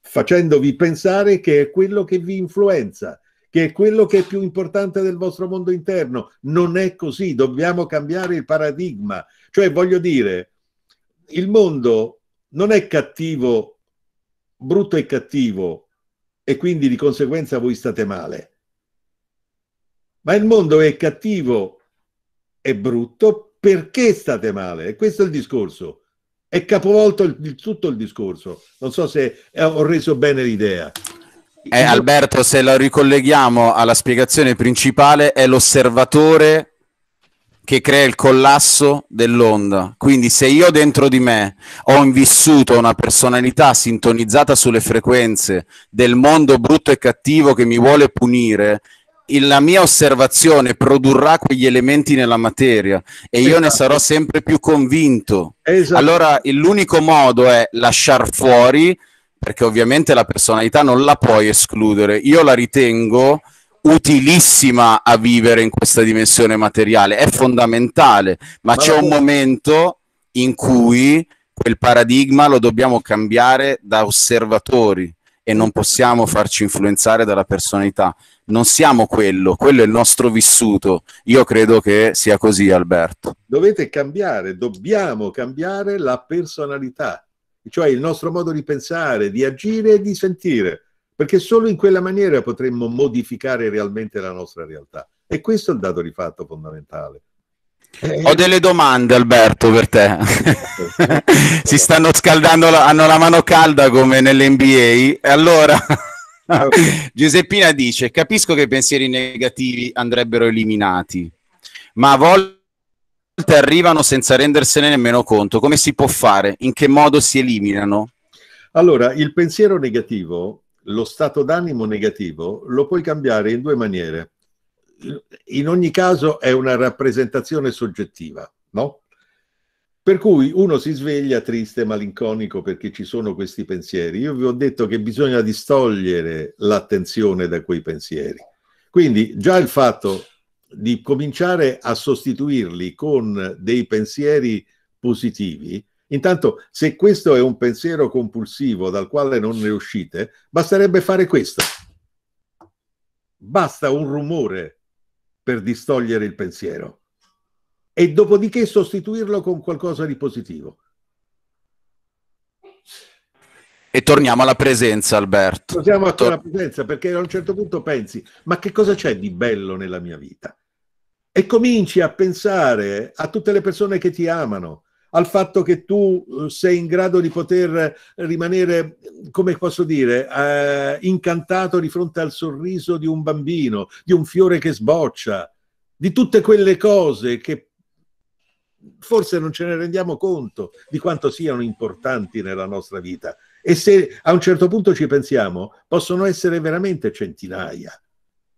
facendovi pensare che è quello che vi influenza, che è quello che è più importante del vostro mondo interno. Non è così, dobbiamo cambiare il paradigma. Cioè, voglio dire, il mondo non è cattivo, brutto e cattivo, e quindi di conseguenza voi state male. Ma il mondo è cattivo e brutto perché state male? E questo è il discorso. È capovolto il, il, tutto il discorso. Non so se eh, ho reso bene l'idea. Eh, Alberto, se la ricolleghiamo alla spiegazione principale, è l'osservatore che crea il collasso dell'onda. Quindi se io dentro di me ho invissuto una personalità sintonizzata sulle frequenze del mondo brutto e cattivo che mi vuole punire, la mia osservazione produrrà quegli elementi nella materia e esatto. io ne sarò sempre più convinto. Esatto. Allora l'unico modo è lasciar fuori, perché ovviamente la personalità non la puoi escludere. Io la ritengo utilissima a vivere in questa dimensione materiale, è fondamentale, ma, ma c'è un momento in cui quel paradigma lo dobbiamo cambiare da osservatori e non possiamo farci influenzare dalla personalità. Non siamo quello, quello è il nostro vissuto. Io credo che sia così, Alberto. Dovete cambiare, dobbiamo cambiare la personalità, cioè il nostro modo di pensare, di agire e di sentire, perché solo in quella maniera potremmo modificare realmente la nostra realtà. E questo è il dato di fatto fondamentale. Eh. Ho delle domande Alberto per te. si stanno scaldando, la, hanno la mano calda come nell'NBA. Allora, Giuseppina dice, capisco che i pensieri negativi andrebbero eliminati, ma a volte arrivano senza rendersene nemmeno conto. Come si può fare? In che modo si eliminano? Allora, il pensiero negativo, lo stato d'animo negativo, lo puoi cambiare in due maniere in ogni caso è una rappresentazione soggettiva, no? Per cui uno si sveglia triste, e malinconico perché ci sono questi pensieri. Io vi ho detto che bisogna distogliere l'attenzione da quei pensieri. Quindi già il fatto di cominciare a sostituirli con dei pensieri positivi, intanto se questo è un pensiero compulsivo dal quale non ne uscite, basterebbe fare questo. Basta un rumore per distogliere il pensiero e dopodiché sostituirlo con qualcosa di positivo. E torniamo alla presenza, Alberto. Torniamo a Tor- alla presenza perché a un certo punto pensi, ma che cosa c'è di bello nella mia vita? E cominci a pensare a tutte le persone che ti amano, al fatto che tu eh, sei in grado di poter rimanere, come posso dire, eh, incantato di fronte al sorriso di un bambino, di un fiore che sboccia, di tutte quelle cose che forse non ce ne rendiamo conto di quanto siano importanti nella nostra vita. E se a un certo punto ci pensiamo, possono essere veramente centinaia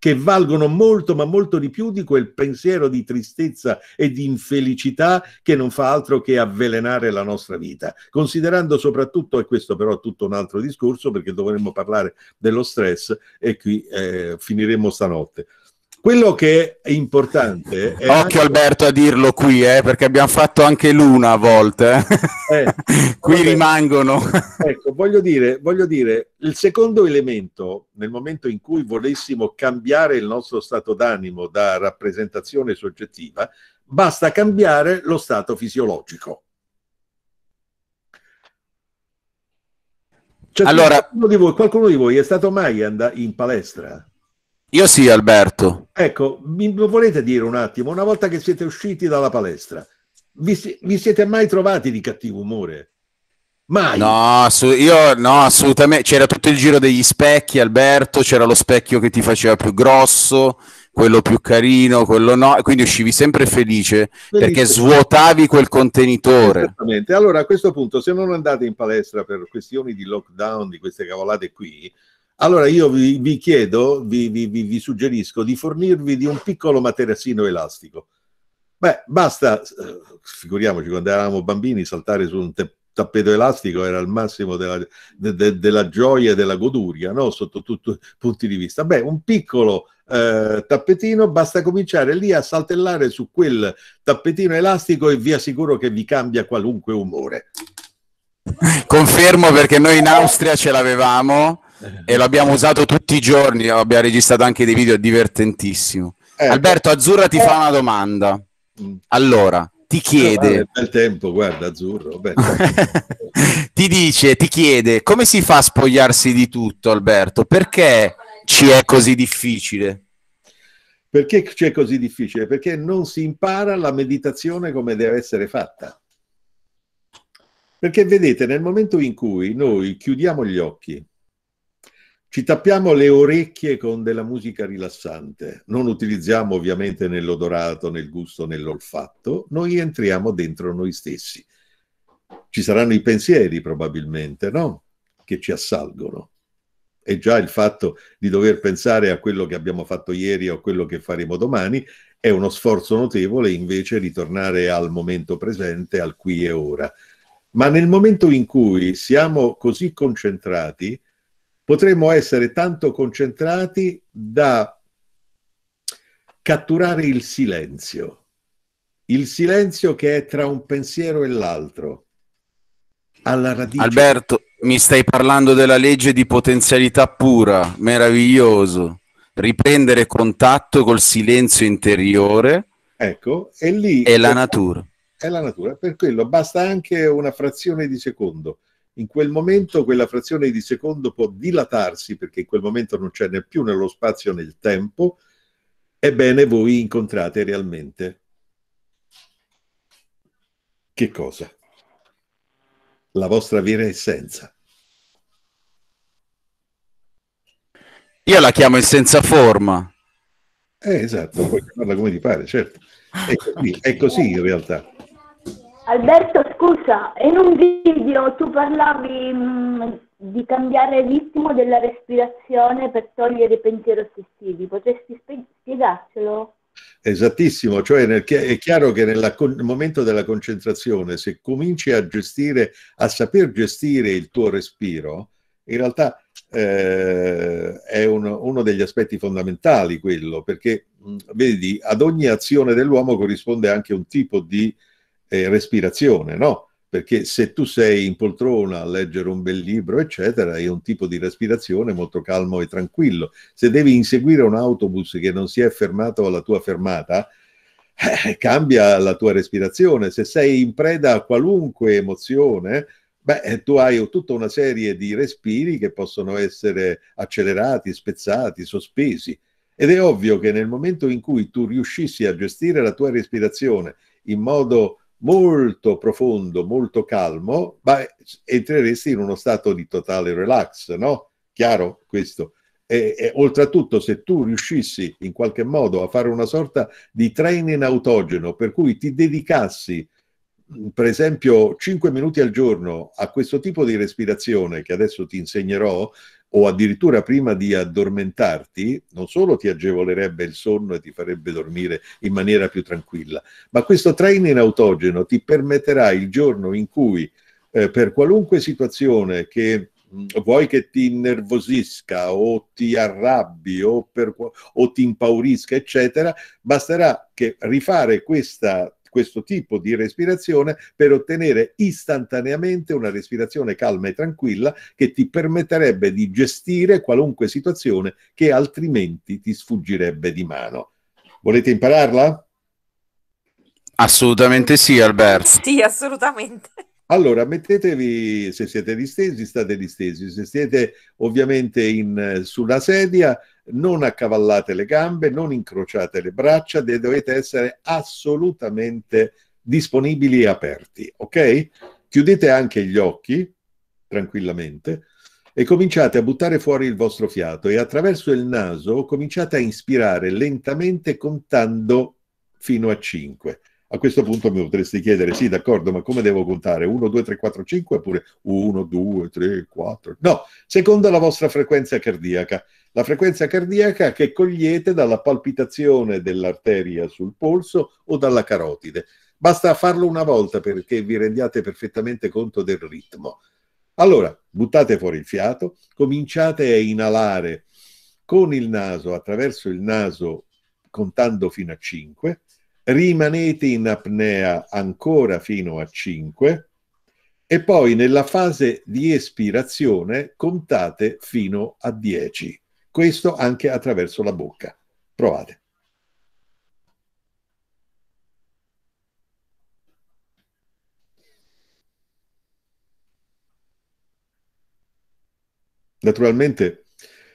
che valgono molto ma molto di più di quel pensiero di tristezza e di infelicità che non fa altro che avvelenare la nostra vita, considerando soprattutto, e questo però è tutto un altro discorso perché dovremmo parlare dello stress e qui eh, finiremo stanotte, quello che è importante... È Occhio anche... Alberto a dirlo qui, eh, perché abbiamo fatto anche l'una a volte. Eh, eh qui vabbè. rimangono. ecco, voglio dire, voglio dire, il secondo elemento, nel momento in cui volessimo cambiare il nostro stato d'animo da rappresentazione soggettiva, basta cambiare lo stato fisiologico. Cioè, allora, qualcuno di, voi, qualcuno di voi è stato mai and- in palestra? Io sì, Alberto. Ecco, mi volete dire un attimo, una volta che siete usciti dalla palestra, vi, vi siete mai trovati di cattivo umore? Mai. No, io no, assolutamente. C'era tutto il giro degli specchi, Alberto. C'era lo specchio che ti faceva più grosso, quello più carino, quello no. Quindi uscivi sempre felice Bellissimo. perché svuotavi quel contenitore. Esattamente. Allora a questo punto, se non andate in palestra per questioni di lockdown, di queste cavolate qui, allora io vi, vi chiedo, vi, vi, vi, suggerisco di fornirvi di un piccolo materassino elastico. Beh, basta, eh, figuriamoci, quando eravamo bambini, saltare su un te- tappeto elastico era il massimo della, de, de, della gioia e della goduria, no? sotto tutti i punti di vista. Beh, un piccolo eh, tappetino, basta cominciare lì a saltellare su quel tappetino elastico e vi assicuro che vi cambia qualunque umore. Confermo perché noi in Austria ce l'avevamo e l'abbiamo usato tutti i giorni, abbiamo registrato anche dei video, è divertentissimo. Eh, Alberto Azzurra ti eh. fa una domanda. Mm. Allora, ti chiede... Ah, bel tempo, guarda Azzurro. Tempo. ti dice, ti chiede, come si fa a spogliarsi di tutto Alberto? Perché ci è così difficile? Perché ci è così difficile? Perché non si impara la meditazione come deve essere fatta. Perché vedete, nel momento in cui noi chiudiamo gli occhi, ci tappiamo le orecchie con della musica rilassante, non utilizziamo ovviamente nell'odorato, nel gusto, nell'olfatto, noi entriamo dentro noi stessi. Ci saranno i pensieri probabilmente, no? Che ci assalgono. E già il fatto di dover pensare a quello che abbiamo fatto ieri o a quello che faremo domani è uno sforzo notevole invece ritornare al momento presente, al qui e ora. Ma nel momento in cui siamo così concentrati, potremmo essere tanto concentrati da catturare il silenzio, il silenzio che è tra un pensiero e l'altro. Alla radice. Alberto, mi stai parlando della legge di potenzialità pura, meraviglioso. Riprendere contatto col silenzio interiore. Ecco, e lì... È la natura. È la natura, per quello basta anche una frazione di secondo in quel momento quella frazione di secondo può dilatarsi perché in quel momento non c'è né più nello spazio né nel tempo, ebbene voi incontrate realmente che cosa? La vostra vera essenza. Io la chiamo essenza forma. Eh, esatto, puoi chiamarla come ti pare, certo. È così, ecco è così in realtà. Alberto, scusa, in un video tu parlavi mh, mm, di cambiare ritmo della respirazione per togliere i pensieri ossessivi. Potresti spiegarcelo? Esattissimo, cioè nel, è chiaro che nel momento della concentrazione, se cominci a gestire, a saper gestire il tuo respiro, in realtà eh, è un, uno degli aspetti fondamentali quello, perché mh, mm, vedi, ad ogni azione dell'uomo corrisponde anche un tipo di eh, respirazione, no? Perché se tu sei in poltrona a leggere un bel libro, eccetera, è un tipo di respirazione molto calmo e tranquillo. Se devi inseguire un autobus che non si è fermato alla tua fermata, eh, cambia la tua respirazione. Se sei in preda a qualunque emozione, Beh, eh, tu hai tutta una serie di respiri che possono essere accelerati, spezzati, sospesi. Ed è ovvio che nel momento in cui tu riuscissi a gestire la tua respirazione in modo molto profondo, molto calmo, ma entreresti in uno stato di totale relax, no? Chiaro questo? E, e, oltretutto se tu riuscissi in qualche modo a fare una sorta di training autogeno, per cui ti dedicassi per esempio 5 minuti al giorno a questo tipo di respirazione che adesso ti insegnerò, o addirittura prima di addormentarti, non solo ti agevolerebbe il sonno e ti farebbe dormire in maniera più tranquilla, ma questo training autogeno ti permetterà il giorno in cui eh, per qualunque situazione che mm, vuoi che ti innervosisca o ti arrabbi o, per, o ti impaurisca, eccetera, basterà che rifare questa questo tipo di respirazione per ottenere istantaneamente una respirazione calma e tranquilla che ti permetterebbe di gestire qualunque situazione che altrimenti ti sfuggirebbe di mano. Volete impararla? Assolutamente sì, Alberto. Sì, assolutamente. Allora, mettetevi, se siete distesi, state distesi, se siete ovviamente in, eh, sulla sedia, non accavallate le gambe, non incrociate le braccia, dovete essere assolutamente disponibili e aperti, ok? Chiudete anche gli occhi, tranquillamente, e cominciate a buttare fuori il vostro fiato e attraverso il naso cominciate a inspirare lentamente contando fino a 5. A questo punto mi potresti chiedere, sì d'accordo, ma come devo contare? 1, 2, 3, 4, 5 oppure 1, 2, 3, 4? No, secondo la vostra frequenza cardiaca la frequenza cardiaca che cogliete dalla palpitazione dell'arteria sul polso o dalla carotide. Basta farlo una volta perché vi rendiate perfettamente conto del ritmo. Allora, buttate fuori il fiato, cominciate a inalare con il naso, attraverso il naso, contando fino a 5, rimanete in apnea ancora fino a 5 e poi nella fase di espirazione contate fino a 10. Questo anche attraverso la bocca. Provate. Naturalmente,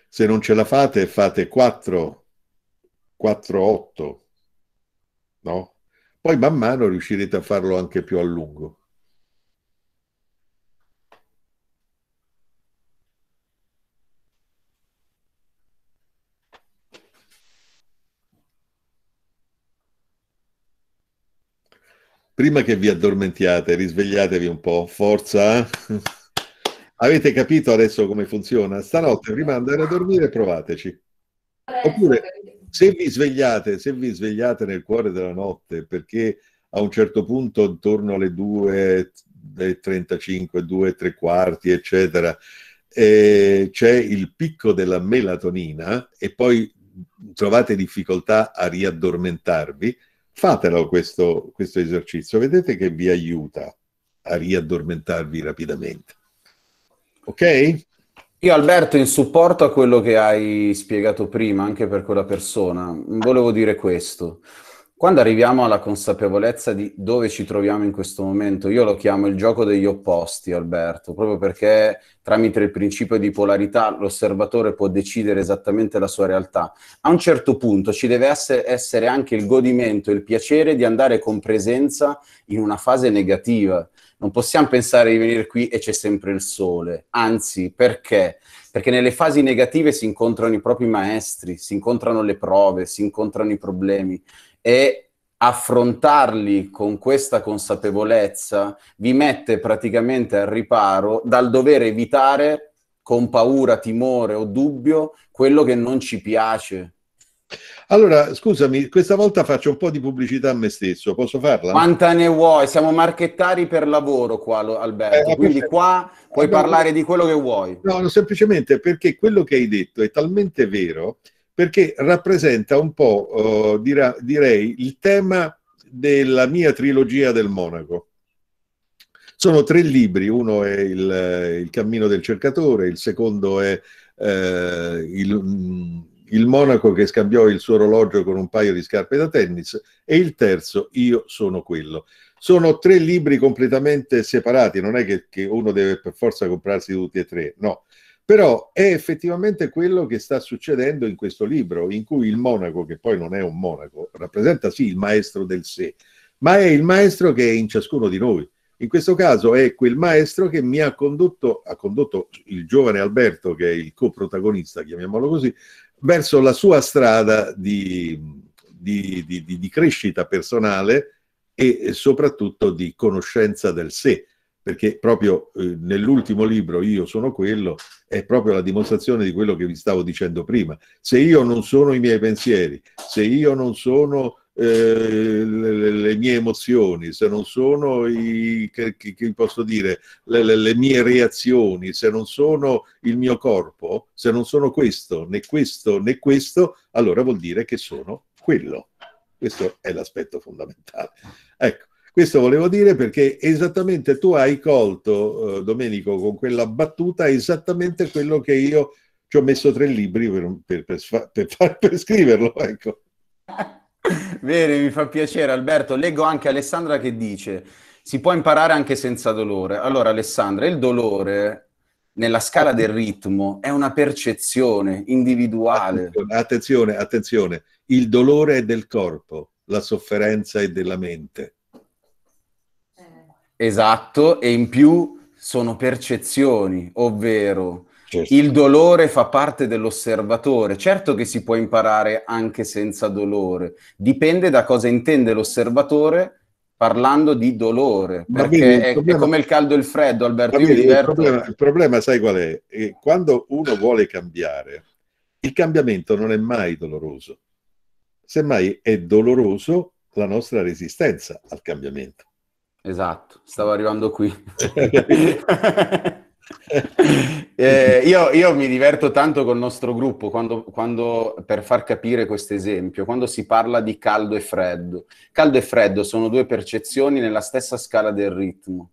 se non ce la fate, fate 4, 4, 8, no? Poi man mano riuscirete a farlo anche più a lungo. prima che vi addormentiate, risvegliatevi un po', forza. Avete capito adesso come funziona? Stanotte, prima di andare a dormire, provateci. Oppure, se vi svegliate, se vi svegliate nel cuore della notte, perché a un certo punto, intorno alle 2.35, 35, 2, 3 quarti, eccetera, eh, c'è il picco della melatonina e poi trovate difficoltà a riaddormentarvi, Fatelo questo, questo esercizio, vedete che vi aiuta a riaddormentarvi rapidamente. Ok? Io Alberto, in supporto a quello che hai spiegato prima, anche per quella persona, volevo dire questo. Quando arriviamo alla consapevolezza di dove ci troviamo in questo momento, io lo chiamo il gioco degli opposti, Alberto, proprio perché tramite il principio di polarità l'osservatore può decidere esattamente la sua realtà. A un certo punto ci deve essere anche il godimento, il piacere di andare con presenza in una fase negativa. Non possiamo pensare di venire qui e c'è sempre il sole, anzi, perché? Perché nelle fasi negative si incontrano i propri maestri, si incontrano le prove, si incontrano i problemi e affrontarli con questa consapevolezza vi mette praticamente al riparo dal dover evitare con paura, timore o dubbio quello che non ci piace. Allora, scusami, questa volta faccio un po' di pubblicità a me stesso, posso farla? Quanta ne vuoi? Siamo marchettari per lavoro qua, Alberto, eh, quindi qua puoi allora, parlare di quello che vuoi. no, semplicemente perché quello che hai detto è talmente vero perché rappresenta un po', eh, dire, direi, il tema della mia trilogia del Monaco. Sono tre libri, uno è Il, eh, il cammino del cercatore, il secondo è eh, il, mm, il Monaco che scambiò il suo orologio con un paio di scarpe da tennis e il terzo, Io sono quello. Sono tre libri completamente separati, non è che, che uno deve per forza comprarsi tutti e tre, no, però è effettivamente quello che sta succedendo in questo libro, in cui il monaco, che poi non è un monaco, rappresenta sì il maestro del sé, ma è il maestro che è in ciascuno di noi. In questo caso è quel maestro che mi ha condotto, ha condotto il giovane Alberto, che è il coprotagonista, chiamiamolo così, verso la sua strada di, di, di, di crescita personale e soprattutto di conoscenza del sé perché proprio eh, nell'ultimo libro Io sono quello è proprio la dimostrazione di quello che vi stavo dicendo prima. Se io non sono i miei pensieri, se io non sono eh, le, le, mie emozioni, se non sono i, che, che posso dire, le, le, le, mie reazioni, se non sono il mio corpo, se non sono questo, né questo, né questo, allora vuol dire che sono quello. Questo è l'aspetto fondamentale. Ecco, questo volevo dire perché esattamente tu hai colto, eh, Domenico, con quella battuta esattamente quello che io ci ho messo tre libri per, per, per, per scriverlo. Ecco. Bene, mi fa piacere Alberto. Leggo anche Alessandra che dice, si può imparare anche senza dolore. Allora Alessandra, il dolore nella scala del ritmo è una percezione individuale. Attenzione, attenzione, attenzione. il dolore è del corpo, la sofferenza è della mente. Esatto, e in più sono percezioni, ovvero certo. il dolore fa parte dell'osservatore. Certo che si può imparare anche senza dolore, dipende da cosa intende l'osservatore parlando di dolore, Ma perché vedi, è, problema... è, come il caldo e il freddo, Alberto. Vedi, diverto... il, problema, il, problema, sai qual è? è? Quando uno vuole cambiare, il cambiamento non è mai doloroso, semmai è doloroso la nostra resistenza al cambiamento. Esatto, stavo arrivando qui. eh, io, io, mi diverto tanto col nostro gruppo quando, quando, per far capire questo esempio, quando si parla di caldo e freddo. Caldo e freddo sono due percezioni nella stessa scala del ritmo.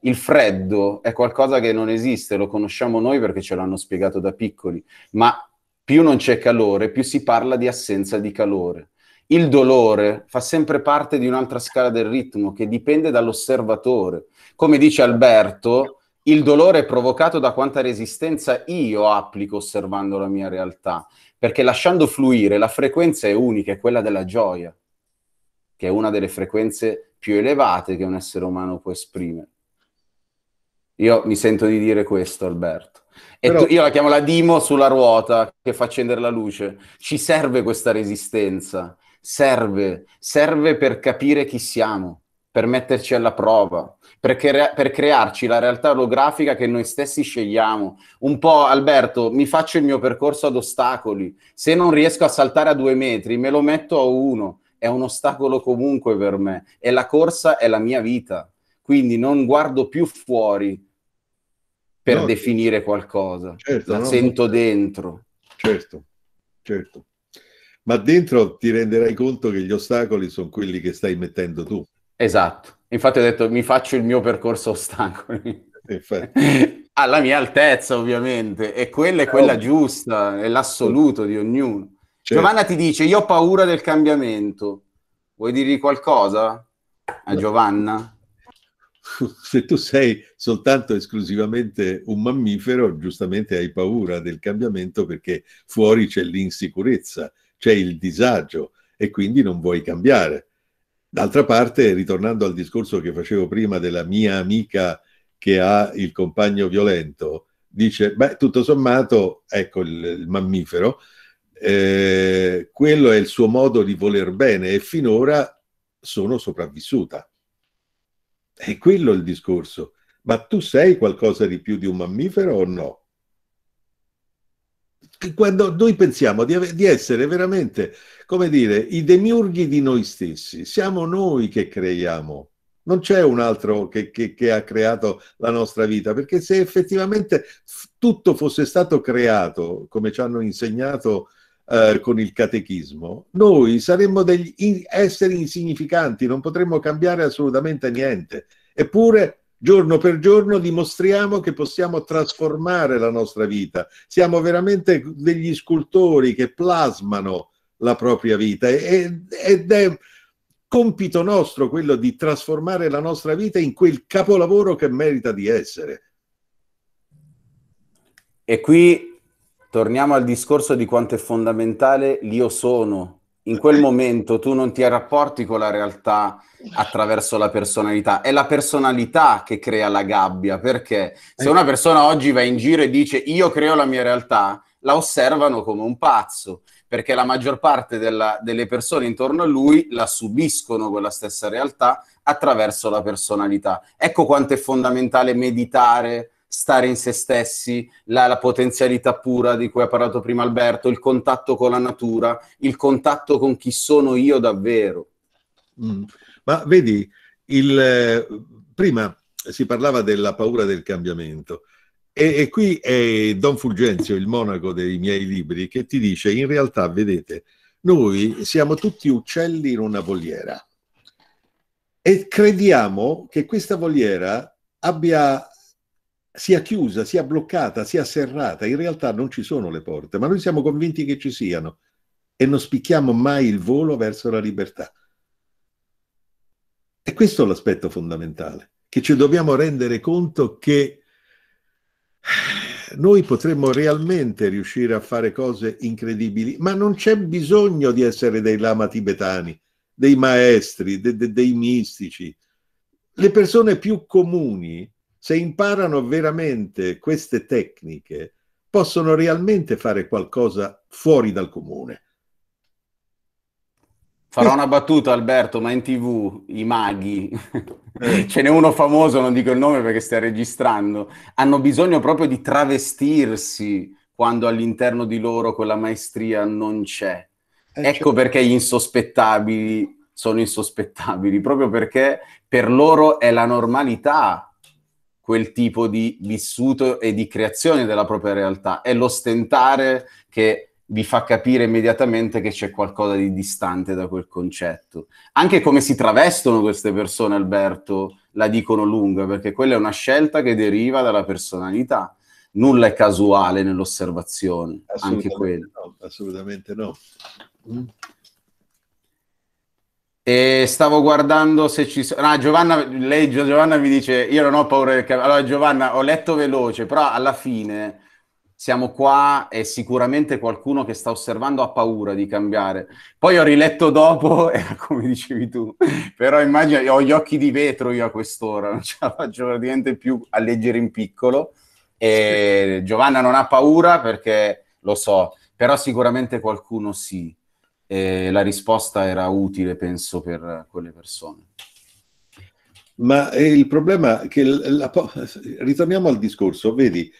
Il freddo è qualcosa che non esiste, lo conosciamo noi perché ce l'hanno spiegato da piccoli, ma più non c'è calore, più si parla di assenza di calore il dolore fa sempre parte di un'altra scala del ritmo che dipende dall'osservatore. Come dice Alberto, il dolore è provocato da quanta resistenza io applico osservando la mia realtà, perché lasciando fluire la frequenza è unica, è quella della gioia, che è una delle frequenze più elevate che un essere umano può esprimere. Io mi sento di dire questo, Alberto. E Però... tu, io la chiamo la Dimo sulla ruota che fa accendere la luce. Ci serve questa resistenza serve, serve per capire chi siamo, per metterci alla prova, per, crea- per, crearci la realtà olografica che noi stessi scegliamo. Un po', Alberto, mi faccio il mio percorso ad ostacoli. Se non riesco a saltare a due metri, me lo metto a uno. È un ostacolo comunque per me. E la corsa è la mia vita. Quindi non guardo più fuori per no, definire qualcosa. Certo, la no, sento no. dentro. Certo, certo ma dentro ti renderai conto che gli ostacoli sono quelli che stai mettendo tu. Esatto, infatti ho detto mi faccio il mio percorso ostacoli. Alla mia altezza ovviamente, e quella è quella oh. giusta, è l'assoluto di ognuno. Certo. Giovanna ti dice io ho paura del cambiamento, vuoi dirgli qualcosa a Giovanna? se tu sei soltanto esclusivamente un mammifero, giustamente hai paura del cambiamento perché fuori c'è l'insicurezza c'è il disagio e quindi non vuoi cambiare. D'altra parte, ritornando al discorso che facevo prima della mia amica che ha il compagno violento, dice, beh, tutto sommato, ecco il, il mammifero, eh, quello è il suo modo di voler bene e finora sono sopravvissuta. È quello il discorso. Ma tu sei qualcosa di più di un mammifero o no? quando noi pensiamo di, di, essere veramente, come dire, i demiurghi di noi stessi, siamo noi che creiamo. Non c'è un altro che, che, che ha creato la nostra vita, perché se effettivamente tutto fosse stato creato, come ci hanno insegnato eh, con il catechismo, noi saremmo degli esseri insignificanti, non potremmo cambiare assolutamente niente. Eppure Giorno per giorno dimostriamo che possiamo trasformare la nostra vita. Siamo veramente degli scultori che plasmano la propria vita ed è compito nostro quello di trasformare la nostra vita in quel capolavoro che merita di essere. E qui torniamo al discorso di quanto è fondamentale l'io sono in quel momento tu non ti rapporti con la realtà attraverso la personalità, è la personalità che crea la gabbia, perché se eh. una persona oggi va in giro e dice io creo la mia realtà, la osservano come un pazzo, perché la maggior parte della, delle persone intorno a lui la subiscono quella stessa realtà attraverso la personalità. Ecco quanto è fondamentale meditare, stare in se stessi, la, la, potenzialità pura di cui ha parlato prima Alberto, il contatto con la natura, il contatto con chi sono io davvero. Mm. Ma vedi, il, prima si parlava della paura del cambiamento e, e qui è Don Fulgenzio, il monaco dei miei libri, che ti dice in realtà, vedete, noi siamo tutti uccelli in una voliera e crediamo che questa voliera abbia sia chiusa, sia bloccata, sia serrata, in realtà non ci sono le porte, ma noi siamo convinti che ci siano e non spicchiamo mai il volo verso la libertà. E questo è l'aspetto fondamentale, che ci dobbiamo rendere conto che noi potremmo realmente riuscire a fare cose incredibili, ma non c'è bisogno di essere dei lama tibetani, dei maestri, de, de, dei mistici. Le persone più comuni se imparano veramente queste tecniche, possono realmente fare qualcosa fuori dal comune. Farò una battuta, Alberto, ma in tv i maghi, eh. ce n'è uno famoso, non dico il nome perché stai registrando, hanno bisogno proprio di travestirsi quando all'interno di loro quella maestria non c'è. Eh, ecco cioè- perché gli insospettabili sono insospettabili, proprio perché per loro è la normalità quel tipo di vissuto e di creazione della propria realtà. È l'ostentare che vi fa capire immediatamente che c'è qualcosa di distante da quel concetto. Anche come si travestono queste persone, Alberto, la dicono lunga, perché quella è una scelta che deriva dalla personalità. Nulla è casuale nell'osservazione, anche quello. No, assolutamente no. Mm. E stavo guardando se ci sono. Ah, Giovanna, lei, Giovanna mi dice: Io non ho paura del cavallo. Allora, Giovanna, ho letto veloce, però alla fine siamo qua e sicuramente qualcuno che sta osservando ha paura di cambiare. Poi ho riletto dopo, era come dicevi tu, però immagino, ho gli occhi di vetro io a quest'ora, non ce la faccio praticamente più a leggere in piccolo. E Giovanna non ha paura perché lo so, però sicuramente qualcuno sì e la risposta era utile, penso, per quelle persone. Ma eh, il problema è che, la, ritorniamo al discorso, vedi,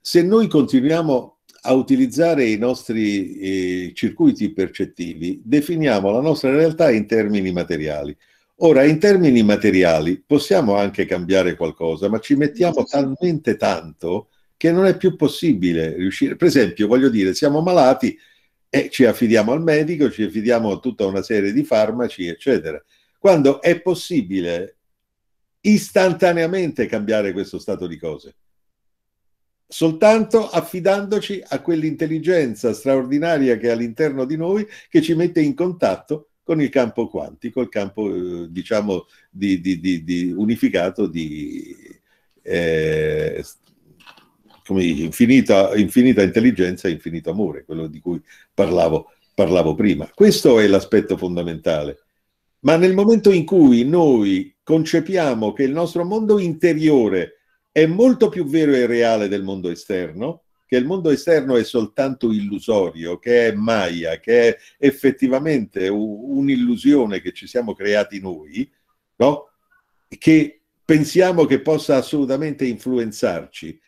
se noi continuiamo a utilizzare i nostri eh, circuiti percettivi, definiamo la nostra realtà in termini materiali. Ora, in termini materiali possiamo anche cambiare qualcosa, ma ci mettiamo talmente tanto che non è più possibile riuscire. Per esempio, voglio dire, siamo malati, e ci affidiamo al medico, ci affidiamo a tutta una serie di farmaci, eccetera. Quando è possibile istantaneamente cambiare questo stato di cose? Soltanto affidandoci a quell'intelligenza straordinaria che è all'interno di noi che ci mette in contatto con il campo quantico, il campo eh, diciamo di, di, di, unificato di eh, come dice, infinita, infinita intelligenza e infinito amore, quello di cui parlavo, parlavo prima. Questo è l'aspetto fondamentale. Ma nel momento in cui noi concepiamo che il nostro mondo interiore è molto più vero e reale del mondo esterno, che il mondo esterno è soltanto illusorio, che è Maya, che è effettivamente un'illusione che ci siamo creati noi, no? che pensiamo che possa assolutamente influenzarci,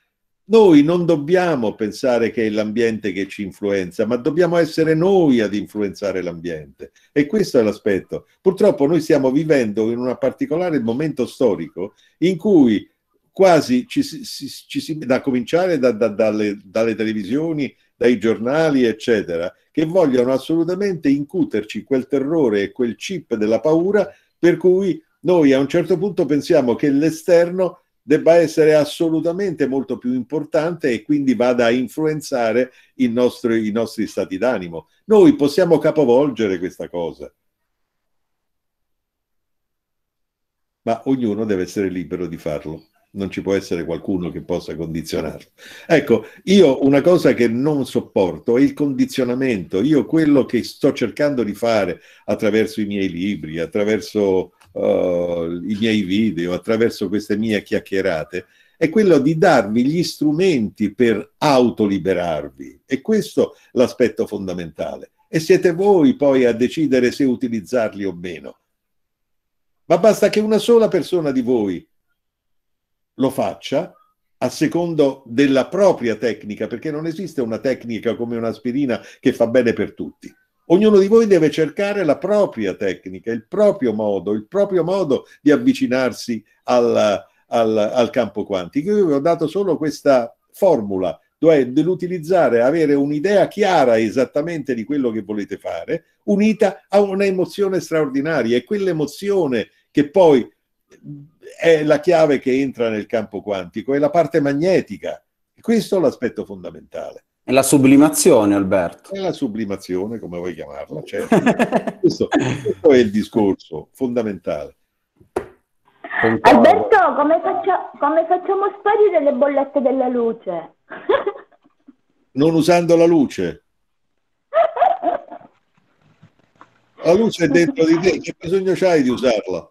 noi non dobbiamo pensare che è l'ambiente che ci influenza, ma dobbiamo essere noi ad influenzare l'ambiente. E questo è l'aspetto. Purtroppo noi stiamo vivendo in un particolare momento storico in cui quasi ci, ci, ci, da cominciare da, da, dalle, dalle televisioni, dai giornali, eccetera, che vogliono assolutamente incuterci quel terrore e quel chip della paura per cui noi a un certo punto pensiamo che l'esterno debba essere assolutamente molto più importante e quindi vada a influenzare nostro, i nostri stati d'animo. Noi possiamo capovolgere questa cosa. Ma ognuno deve essere libero di farlo non ci può essere qualcuno che possa condizionarlo. Ecco, io una cosa che non sopporto è il condizionamento. Io quello che sto cercando di fare attraverso i miei libri, attraverso uh, i miei video, attraverso queste mie chiacchierate, è quello di darvi gli strumenti per autoliberarvi. E questo è l'aspetto fondamentale. E siete voi poi a decidere se utilizzarli o meno. Ma basta che una sola persona di voi lo faccia a secondo della propria tecnica, perché non esiste una tecnica come un'aspirina che fa bene per tutti. Ognuno di voi deve cercare la propria tecnica, il proprio modo, il proprio modo di avvicinarsi al, al, al campo quantico. Io vi ho dato solo questa formula, cioè dell'utilizzare, avere un'idea chiara esattamente di quello che volete fare, unita a un'emozione straordinaria. E quell'emozione che poi è la chiave che entra nel campo quantico, è la parte magnetica. Questo è l'aspetto fondamentale. È la sublimazione, Alberto. È la sublimazione, come vuoi chiamarla, certo. questo, questo, è il discorso fondamentale. Concordo. Alberto, come, faccia, come facciamo sparire le bollette della luce? non usando la luce. La luce è dentro di te, che bisogno c'hai di usarla?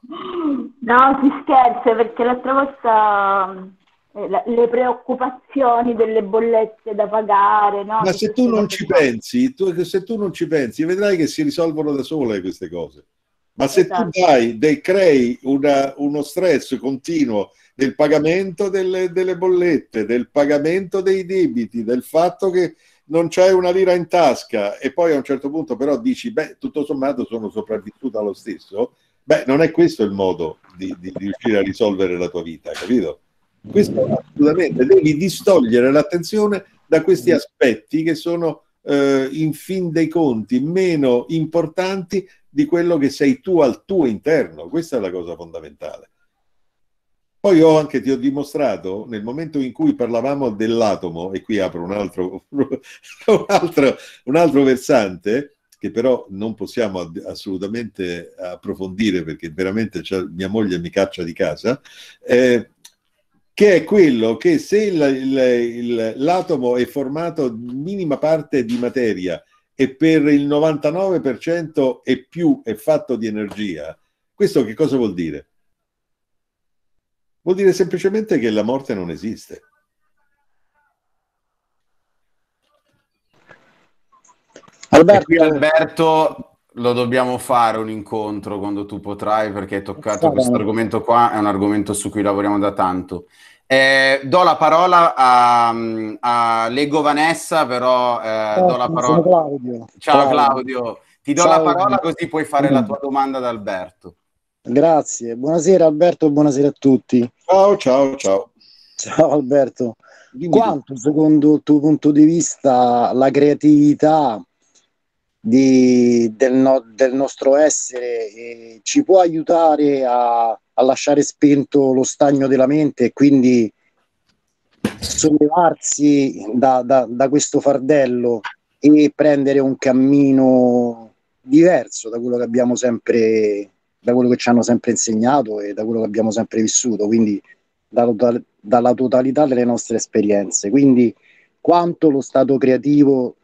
No, si scherza perché l'altra volta eh, le preoccupazioni delle bollette da pagare. No? Ma se tu non ci pensi, tu, se tu non ci pensi, vedrai che si risolvono da sole queste cose. Ma se esatto. tu dai, de, crei una, uno stress continuo del pagamento delle, delle, bollette, del pagamento dei debiti, del fatto che non c'è una lira in tasca e poi a un certo punto però dici, beh, tutto sommato sono sopravvissuto allo stesso, beh, non è questo il modo di, di riuscire a risolvere la tua vita, capito? Questo assolutamente devi distogliere l'attenzione da questi aspetti che sono eh, in fin dei conti meno importanti di quello che sei tu al tuo interno. Questa è la cosa fondamentale. Poi ho anche, ti ho dimostrato, nel momento in cui parlavamo dell'atomo, e qui apro un altro, un altro, un altro versante, che però non possiamo assolutamente approfondire perché veramente mia moglie mi caccia di casa, eh, che è quello che se il, il, il, l'atomo è formato in minima parte di materia e per il 99% e più è fatto di energia, questo che cosa vuol dire? Vuol dire semplicemente che la morte non esiste. Alberto, qui, Alberto lo dobbiamo fare un incontro quando tu potrai perché hai toccato questo argomento qua, è un argomento su cui lavoriamo da tanto. Eh, do la parola a, a Lego Vanessa, però eh, Ciao, eh, do la parola... Claudio. Ciao, Ciao, Claudio, ti do Ciao, la parola così puoi fare mm. la tua domanda ad Alberto. Grazie, buonasera Alberto e buonasera a tutti. Ciao, ciao, ciao. Ciao Alberto. Dimmi Quanto tu. secondo il tuo punto di vista la creatività di, del, no, del, nostro essere eh, ci può aiutare a, a lasciare spento lo stagno della mente e quindi sollevarsi da, da, da questo fardello e prendere un cammino diverso da quello che abbiamo sempre da quello che ci hanno sempre insegnato e da quello che abbiamo sempre vissuto, quindi da, da, dalla totalità delle nostre esperienze. Quindi quanto lo stato creativo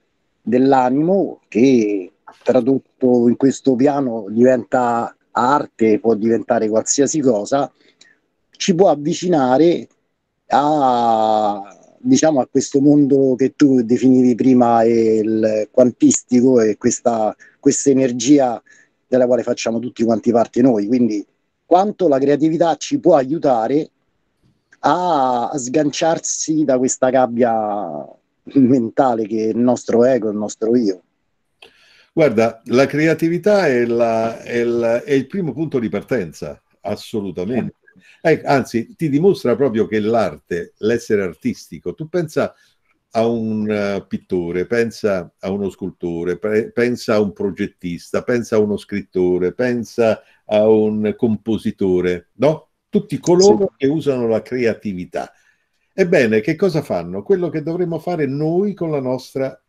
dell'animo, che tradotto in questo piano diventa arte, può diventare qualsiasi cosa, ci può avvicinare a, diciamo, a questo mondo che tu definivi prima il quantistico e questa, questa energia della quale facciamo tutti quanti parte noi. Quindi quanto la creatività ci può aiutare a sganciarsi da questa gabbia mentale che è il nostro ego, il nostro io. Guarda, la creatività è, la, è, la, è il primo punto di partenza, assolutamente. Certo. Eh, anzi, ti dimostra proprio che l'arte, l'essere artistico, tu pensa a un eh, pittore, pensa a uno scultore, pre- pensa a un progettista, pensa a uno scrittore, pensa a un compositore, no? Tutti coloro sì. che usano la creatività. Ebbene, che cosa fanno? Quello che dovremmo fare noi con la nostra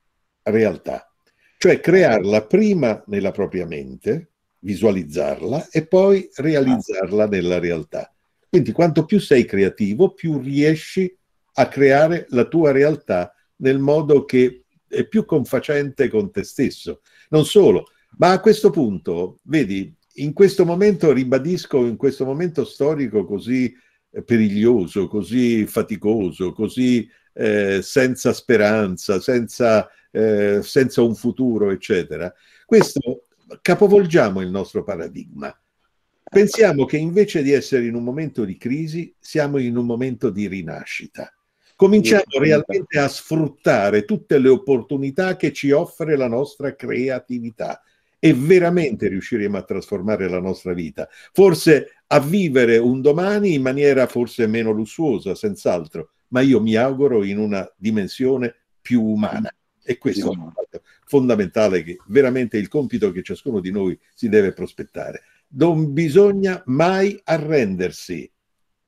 realtà cioè crearla prima nella propria mente, visualizzarla e poi realizzarla nella realtà. Quindi quanto più sei creativo, più riesci a creare la tua realtà nel modo che è più confacente con te stesso. Non solo, ma a questo punto, vedi, in questo momento, ribadisco, in questo momento storico così eh, periglioso, così faticoso, così eh, senza speranza, senza eh, senza un futuro, eccetera. Questo capovolgiamo il nostro paradigma. Pensiamo che invece di essere in un momento di crisi, siamo in un momento di rinascita. Cominciamo realmente a sfruttare tutte le opportunità che ci offre la nostra creatività e veramente riusciremo a trasformare la nostra vita, forse a vivere un domani in maniera forse meno lussuosa, senz'altro, ma io mi auguro in una dimensione più umana. E questo è un diciamo. fatto fondamentale che veramente il compito che ciascuno di noi si deve prospettare. Non bisogna mai arrendersi.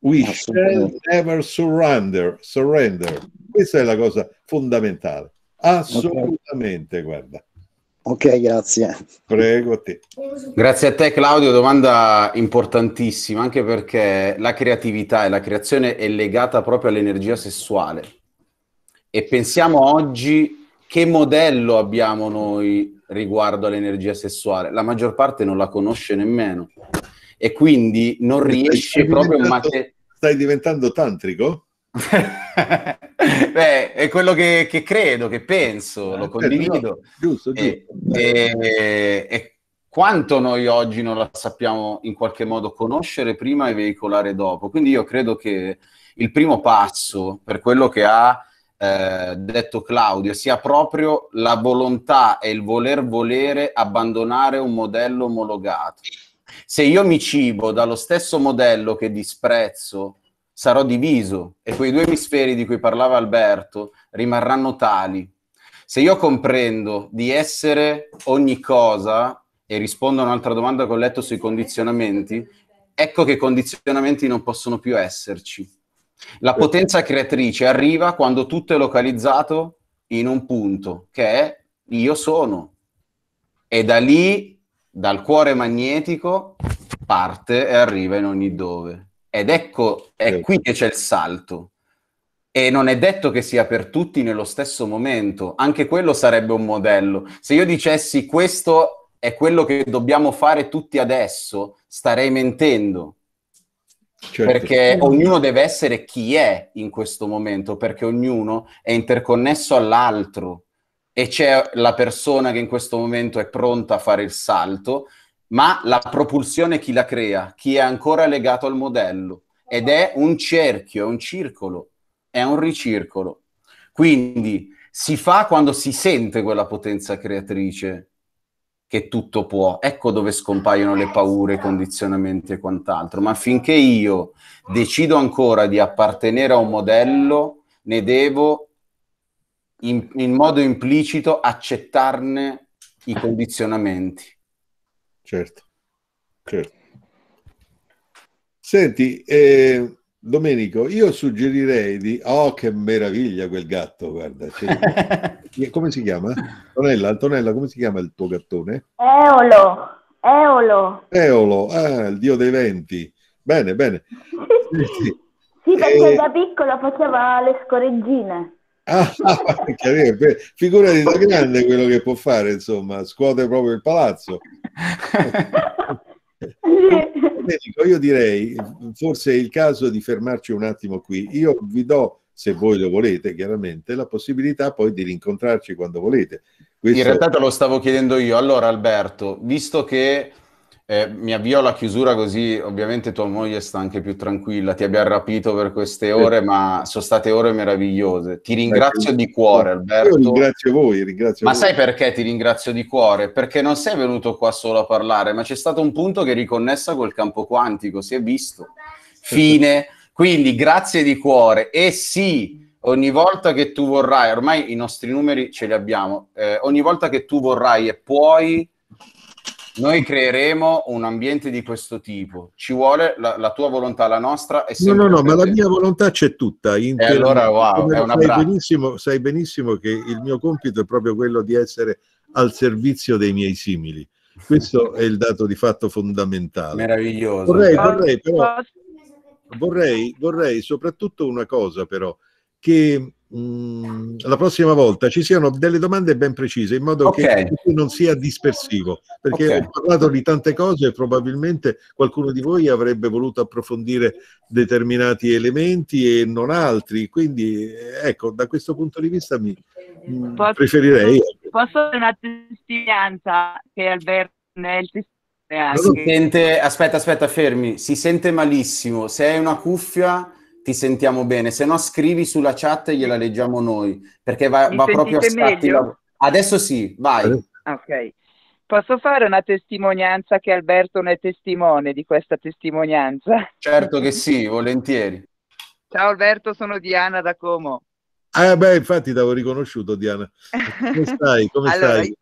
We shall never surrender. surrender. Questa è la cosa fondamentale. Assolutamente, okay. guarda. Ok, grazie. Prego a te. Grazie a te Claudio, domanda importantissima, anche perché la creatività e la creazione è legata proprio all'energia sessuale. E pensiamo oggi che modello abbiamo noi riguardo all'energia sessuale? La maggior parte non la conosce nemmeno e quindi non riesce proprio a... Stai diventando tantrico? Beh, è quello che, che, credo, che penso, eh, lo condivido. giusto, eh, giusto. E, eh, e, e, quanto noi oggi non la sappiamo in qualche modo conoscere prima e veicolare dopo. Quindi io credo che il primo passo per quello che ha eh, detto Claudio sia proprio la volontà e il voler volere abbandonare un modello omologato. Se io mi cibo dallo stesso modello che disprezzo, sarò diviso e quei due emisferi di cui parlava Alberto rimarranno tali. Se io comprendo di essere ogni cosa, e rispondo a un'altra domanda che ho letto sui condizionamenti, ecco che condizionamenti non possono più esserci la potenza creatrice arriva quando tutto è localizzato in un punto, che è io sono. E da lì, dal cuore magnetico, parte e arriva in ogni dove. Ed ecco, è qui che c'è il salto. E non è detto che sia per tutti nello stesso momento, anche quello sarebbe un modello. Se io dicessi questo è quello che dobbiamo fare tutti adesso, starei mentendo Certo. Perché ognuno deve essere chi è in questo momento, perché ognuno è interconnesso all'altro e c'è la persona che in questo momento è pronta a fare il salto, ma la propulsione chi la crea? Chi è ancora legato al modello? Ed è un cerchio, è un circolo, è un ricircolo. Quindi si fa quando si sente quella potenza creatrice, che tutto può. Ecco dove scompaiono le paure, i condizionamenti e quant'altro. Ma finché io decido ancora di appartenere a un modello, ne devo in, in modo implicito accettarne i condizionamenti. Certo, certo. Senti, eh, Domenico, io suggerirei di... Oh, che meraviglia quel gatto, guarda. come si chiama? Antonella, Antonella, come si chiama il tuo gattone? Eolo. Eolo. Eolo, ah, il dio dei venti. Bene, bene. Sì, perché e... Eh, da piccola faceva le scoreggine. Ah, figurati da grande quello che può fare, insomma, scuote proprio il palazzo. Federico, io direi forse è il caso di fermarci un attimo qui. Io vi do, se voi lo volete, chiaramente, la possibilità poi di rincontrarci quando volete. Questo... In realtà te lo stavo chiedendo io. Allora, Alberto, visto che eh, mi avvio alla chiusura così ovviamente tua moglie sta anche più tranquilla, ti abbiamo rapito per queste ore, ma sono state ore meravigliose. Ti ringrazio di cuore Alberto. Io ringrazio voi, ringrazio Ma voi. sai perché ti ringrazio di cuore? Perché non sei venuto qua solo a parlare, ma c'è stato un punto che riconnessa col campo quantico, si è visto. Fine. Quindi grazie di cuore e sì, ogni volta che tu vorrai, ormai i nostri numeri ce li abbiamo, eh, ogni volta che tu vorrai e puoi noi creeremo un ambiente di questo tipo. Ci vuole la, la tua volontà, la nostra è No, no, no, ma la mia volontà c'è tutta. In e eh, allora, wow, è una sai benissimo, sai benissimo che il mio compito è proprio quello di essere al servizio dei miei simili. Questo è il dato di fatto fondamentale. Meraviglioso. Vorrei, ah, vorrei, però, vorrei, vorrei soprattutto una cosa, però, che Mm, la prossima volta ci siano delle domande ben precise in modo okay. che non sia dispersivo perché okay. ho parlato di tante cose e probabilmente qualcuno di voi avrebbe voluto approfondire determinati elementi e non altri quindi ecco da questo punto di vista mi mm, posso, preferirei posso fare una testimonianza che Alberto nel testimonianza eh, Sente, aspetta, aspetta, fermi. Si sente malissimo. Se hai una cuffia, ti sentiamo bene, se no scrivi sulla chat e gliela leggiamo noi, perché va, va proprio a scatti. Meglio? Adesso sì, vai. Ok. Posso fare una testimonianza che Alberto ne è testimone di questa testimonianza? Certo che sì, volentieri. Ciao Alberto, sono Diana da Como. Ah beh, infatti t'avevo riconosciuto Diana. Come stai? Come allora, stai?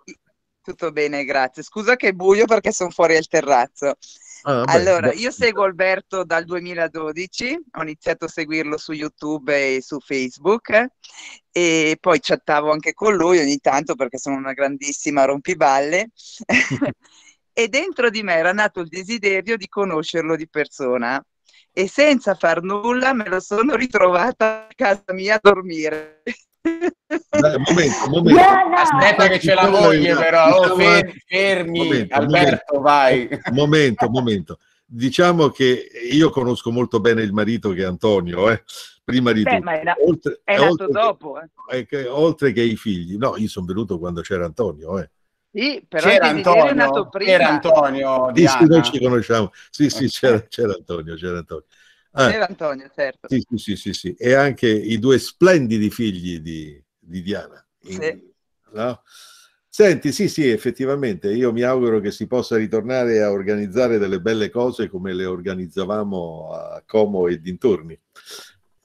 Tutto bene, grazie. Scusa che è buio perché sono fuori al terrazzo. Ah, allora, io seguo Alberto dal 2012, ho iniziato a seguirlo su YouTube e su Facebook e poi chattavo anche con lui ogni tanto perché sono una grandissima rompiballe. e dentro di me era nato il desiderio di conoscerlo di persona e senza far nulla me lo sono ritrovata a casa mia a dormire. Un momento, un momento. Diana! Aspetta che c'è la diciamo moglie però, oh, diciamo fermi, fermi. Momento, Alberto momento, vai. Momento, momento. Diciamo che io conosco molto bene il marito che è Antonio, eh? prima di Beh, tutto. È, nato, oltre, è nato oltre, dopo. Eh. Che, oltre che i figli. No, io sono venuto quando c'era Antonio. Eh. Sì, però c'era Antonio, è Antonio. Diana. Sì, noi ci conosciamo. Sì, sì, c'era, c'era Antonio, c'era Antonio. Pier eh. Antonio, certo. Sì, sì, sì, sì, E anche i due splendidi figli di, di Diana. Sì. No? Senti, sì, sì, effettivamente, io mi auguro che si possa ritornare a organizzare delle belle cose come le organizzavamo a Como e dintorni.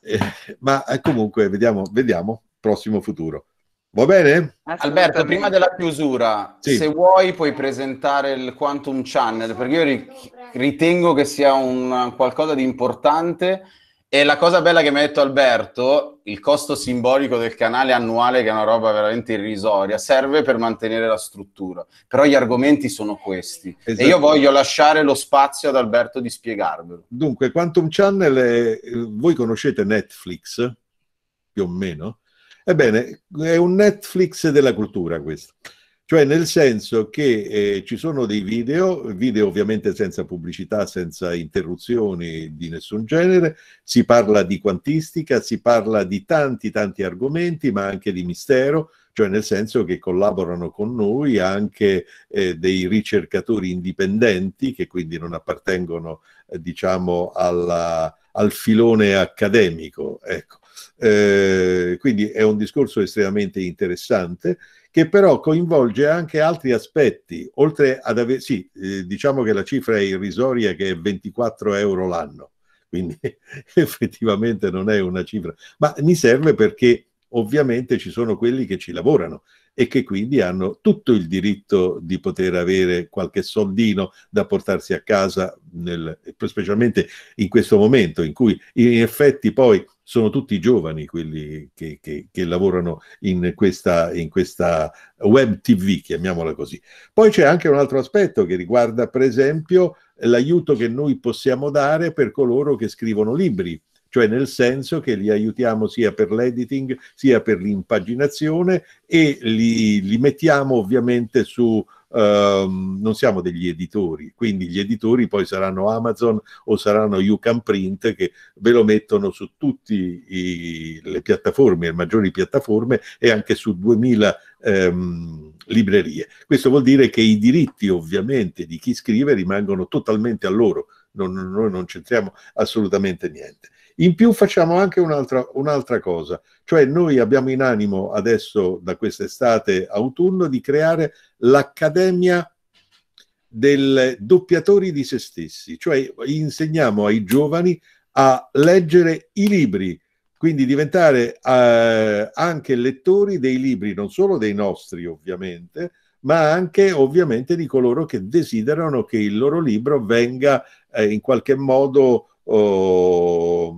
Eh, ma eh, comunque, vediamo, vediamo, prossimo futuro. Va bene? Alberto, prima della chiusura, sì. se vuoi puoi presentare il Quantum Channel, perché io ritengo che sia un, qualcosa di importante e la cosa bella che mi ha detto Alberto, il costo simbolico del canale annuale, che è una roba veramente irrisoria, serve per mantenere la struttura. Però gli argomenti sono questi esatto. e io esatto. voglio lasciare lo spazio ad Alberto di spiegarvelo. Dunque, Quantum Channel, è... voi conoscete Netflix, più o meno? Ebbene, è un Netflix della cultura questo. Cioè nel senso che eh, ci sono dei video, video ovviamente senza pubblicità, senza interruzioni di nessun genere, si parla di quantistica, si parla di tanti tanti argomenti, ma anche di mistero, cioè nel senso che collaborano con noi anche eh, dei ricercatori indipendenti che quindi non appartengono eh, diciamo alla, al filone accademico. Ecco. Eh, quindi è un discorso estremamente interessante che però coinvolge anche altri aspetti, oltre ad avere, sì, eh, diciamo che la cifra è irrisoria che è 24 euro l'anno, quindi effettivamente non è una cifra, ma mi serve perché ovviamente ci sono quelli che ci lavorano e che quindi hanno tutto il diritto di poter avere qualche soldino da portarsi a casa, nel, specialmente in questo momento in cui in effetti poi sono tutti giovani quelli che, che, che lavorano in questa, in questa, web TV, chiamiamola così. Poi c'è anche un altro aspetto che riguarda per esempio l'aiuto che noi possiamo dare per coloro che scrivono libri cioè nel senso che li aiutiamo sia per l'editing sia per l'impaginazione e li, li mettiamo ovviamente su Um, non siamo degli editori, quindi gli editori poi saranno Amazon o saranno You Can Print che ve lo mettono su tutte le piattaforme, le maggiori piattaforme e anche su 2000 um, ehm, librerie. Questo vuol dire che i diritti ovviamente di chi scrive rimangono totalmente a loro, non, noi non c'entriamo assolutamente niente. In più facciamo anche un'altra, un'altra cosa, cioè noi abbiamo in animo adesso da quest'estate autunno di creare l'Accademia del doppiatori di se stessi, cioè insegniamo ai giovani a leggere i libri, quindi diventare eh, anche lettori dei libri, non solo dei nostri ovviamente, ma anche ovviamente di coloro che desiderano che il loro libro venga eh, in qualche modo Oh,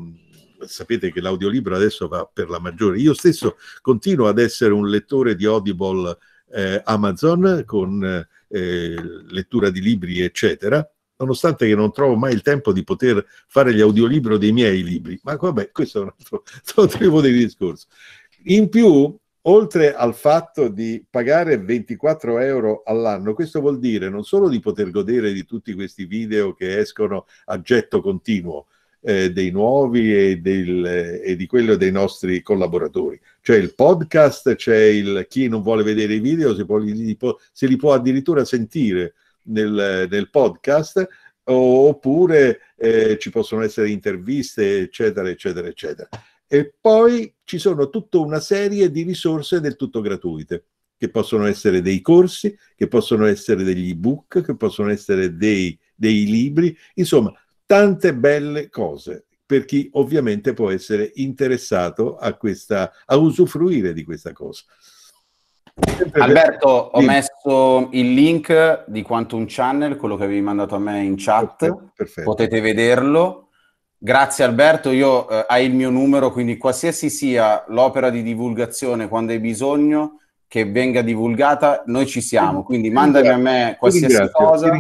sapete che l'audiolibro adesso va per la maggiore. Io stesso continuo ad essere un lettore di Audible eh, Amazon con eh, lettura di libri, eccetera, nonostante che non trovo mai il tempo di poter fare gli audiolibri dei miei libri. Ma vabbè, questo è un altro tipo di discorso. In più, oltre al fatto di pagare 24 euro all'anno, questo vuol dire non solo di poter godere di tutti questi video che escono a getto continuo, eh, dei nuovi e, del, eh, e, di quello dei nostri collaboratori. C'è il podcast, c'è il chi non vuole vedere i video, si può, se li può addirittura sentire nel, nel podcast, oppure eh, ci possono essere interviste, eccetera, eccetera, eccetera. E poi ci sono tutta una serie di risorse del tutto gratuite, che possono essere dei corsi, che possono essere degli ebook, che possono essere dei, dei libri, insomma, tante belle cose per chi ovviamente può essere interessato a, questa, a usufruire di questa cosa. Alberto, ho Dimmi. messo il link di Quantum Channel, quello che avevi mandato a me in chat, Perfetto. potete vederlo. Grazie Alberto, io eh, hai il mio numero, quindi qualsiasi sia l'opera di divulgazione quando hai bisogno che venga divulgata, noi ci siamo, quindi mandami a me qualsiasi cosa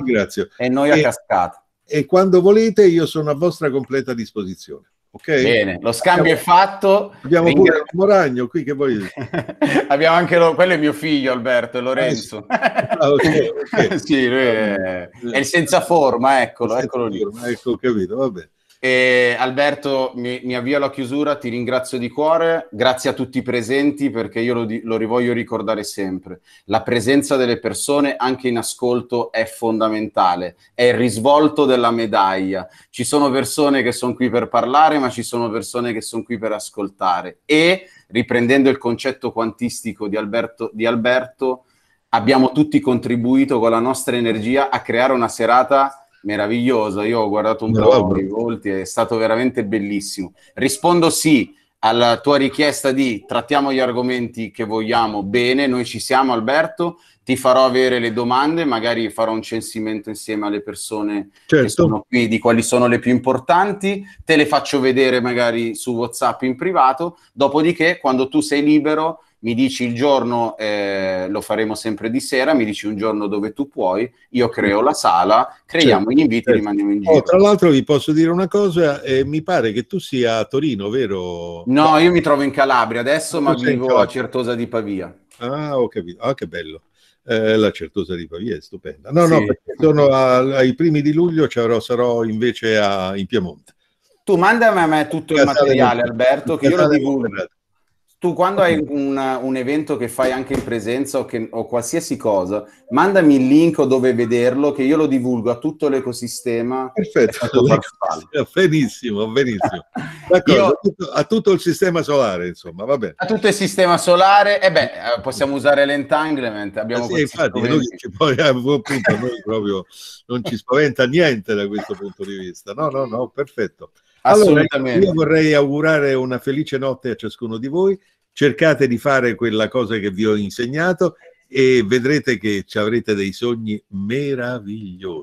e noi a e, cascata. E quando volete io sono a vostra completa disposizione. Okay. Bene, lo scambio abbiamo, è fatto. Abbiamo Ringra... pure Moragno qui che voi... abbiamo anche lo... quello è mio figlio Alberto, è ah, Lorenzo. Ah, okay, okay. sì, è... è... il senza forma, eccolo, senza eccolo lì. Forma, ecco, capito, va bene. E Alberto, mi, mi, avvio alla chiusura, ti ringrazio di cuore, grazie a tutti i presenti perché io lo, lo voglio ricordare sempre. La presenza delle persone anche in ascolto è fondamentale, è il risvolto della medaglia. Ci sono persone che sono qui per parlare, ma ci sono persone che sono qui per ascoltare. E riprendendo il concetto quantistico di Alberto, di Alberto abbiamo tutti contribuito con la nostra energia a creare una serata meraviglioso. Io ho guardato un po' vabbè. i volti, è stato veramente bellissimo. Rispondo sì alla tua richiesta di trattiamo gli argomenti che vogliamo bene, noi ci siamo Alberto, ti farò avere le domande, magari farò un censimento insieme alle persone certo. che sono qui di quali sono le più importanti, te le faccio vedere magari su WhatsApp in privato, dopodiché quando tu sei libero mi dici il giorno, eh, lo faremo sempre di sera, mi dici un giorno dove tu puoi, io creo la sala, creiamo certo, gli inviti certo. e rimaniamo in oh, giro. Oh, tra l'altro vi posso dire una cosa, eh, mi pare che tu sia a Torino, vero? No, io mi trovo in Calabria adesso, ah, ma vivo a Certosa di Pavia. Ah, ho capito, ah che bello. Eh, la Certosa di Pavia è stupenda. No, sì. no, perché sono a, ai primi di luglio sarò invece a, in Piemonte. Tu mandami a me tutto Casale il materiale, Alberto, che Casale io lo divulgo. Monferrato. Tu quando hai un, un, evento che fai anche in presenza o, che, o qualsiasi cosa, mandami il link o dove vederlo, che io lo divulgo a tutto l'ecosistema. Perfetto, cioè, benissimo, benissimo. io, a, tutto, a, tutto, il sistema solare, insomma, va bene. A tutto il sistema solare, e eh beh, eh, possiamo usare l'entanglement. Abbiamo eh sì, infatti, noi, poi, eh, appunto, noi proprio non ci spaventa niente da questo punto di vista. No, no, no, perfetto. Allora, io vorrei augurare una felice notte a ciascuno di voi cercate di fare quella cosa che vi ho insegnato e vedrete che ci avrete dei sogni meravigliosi.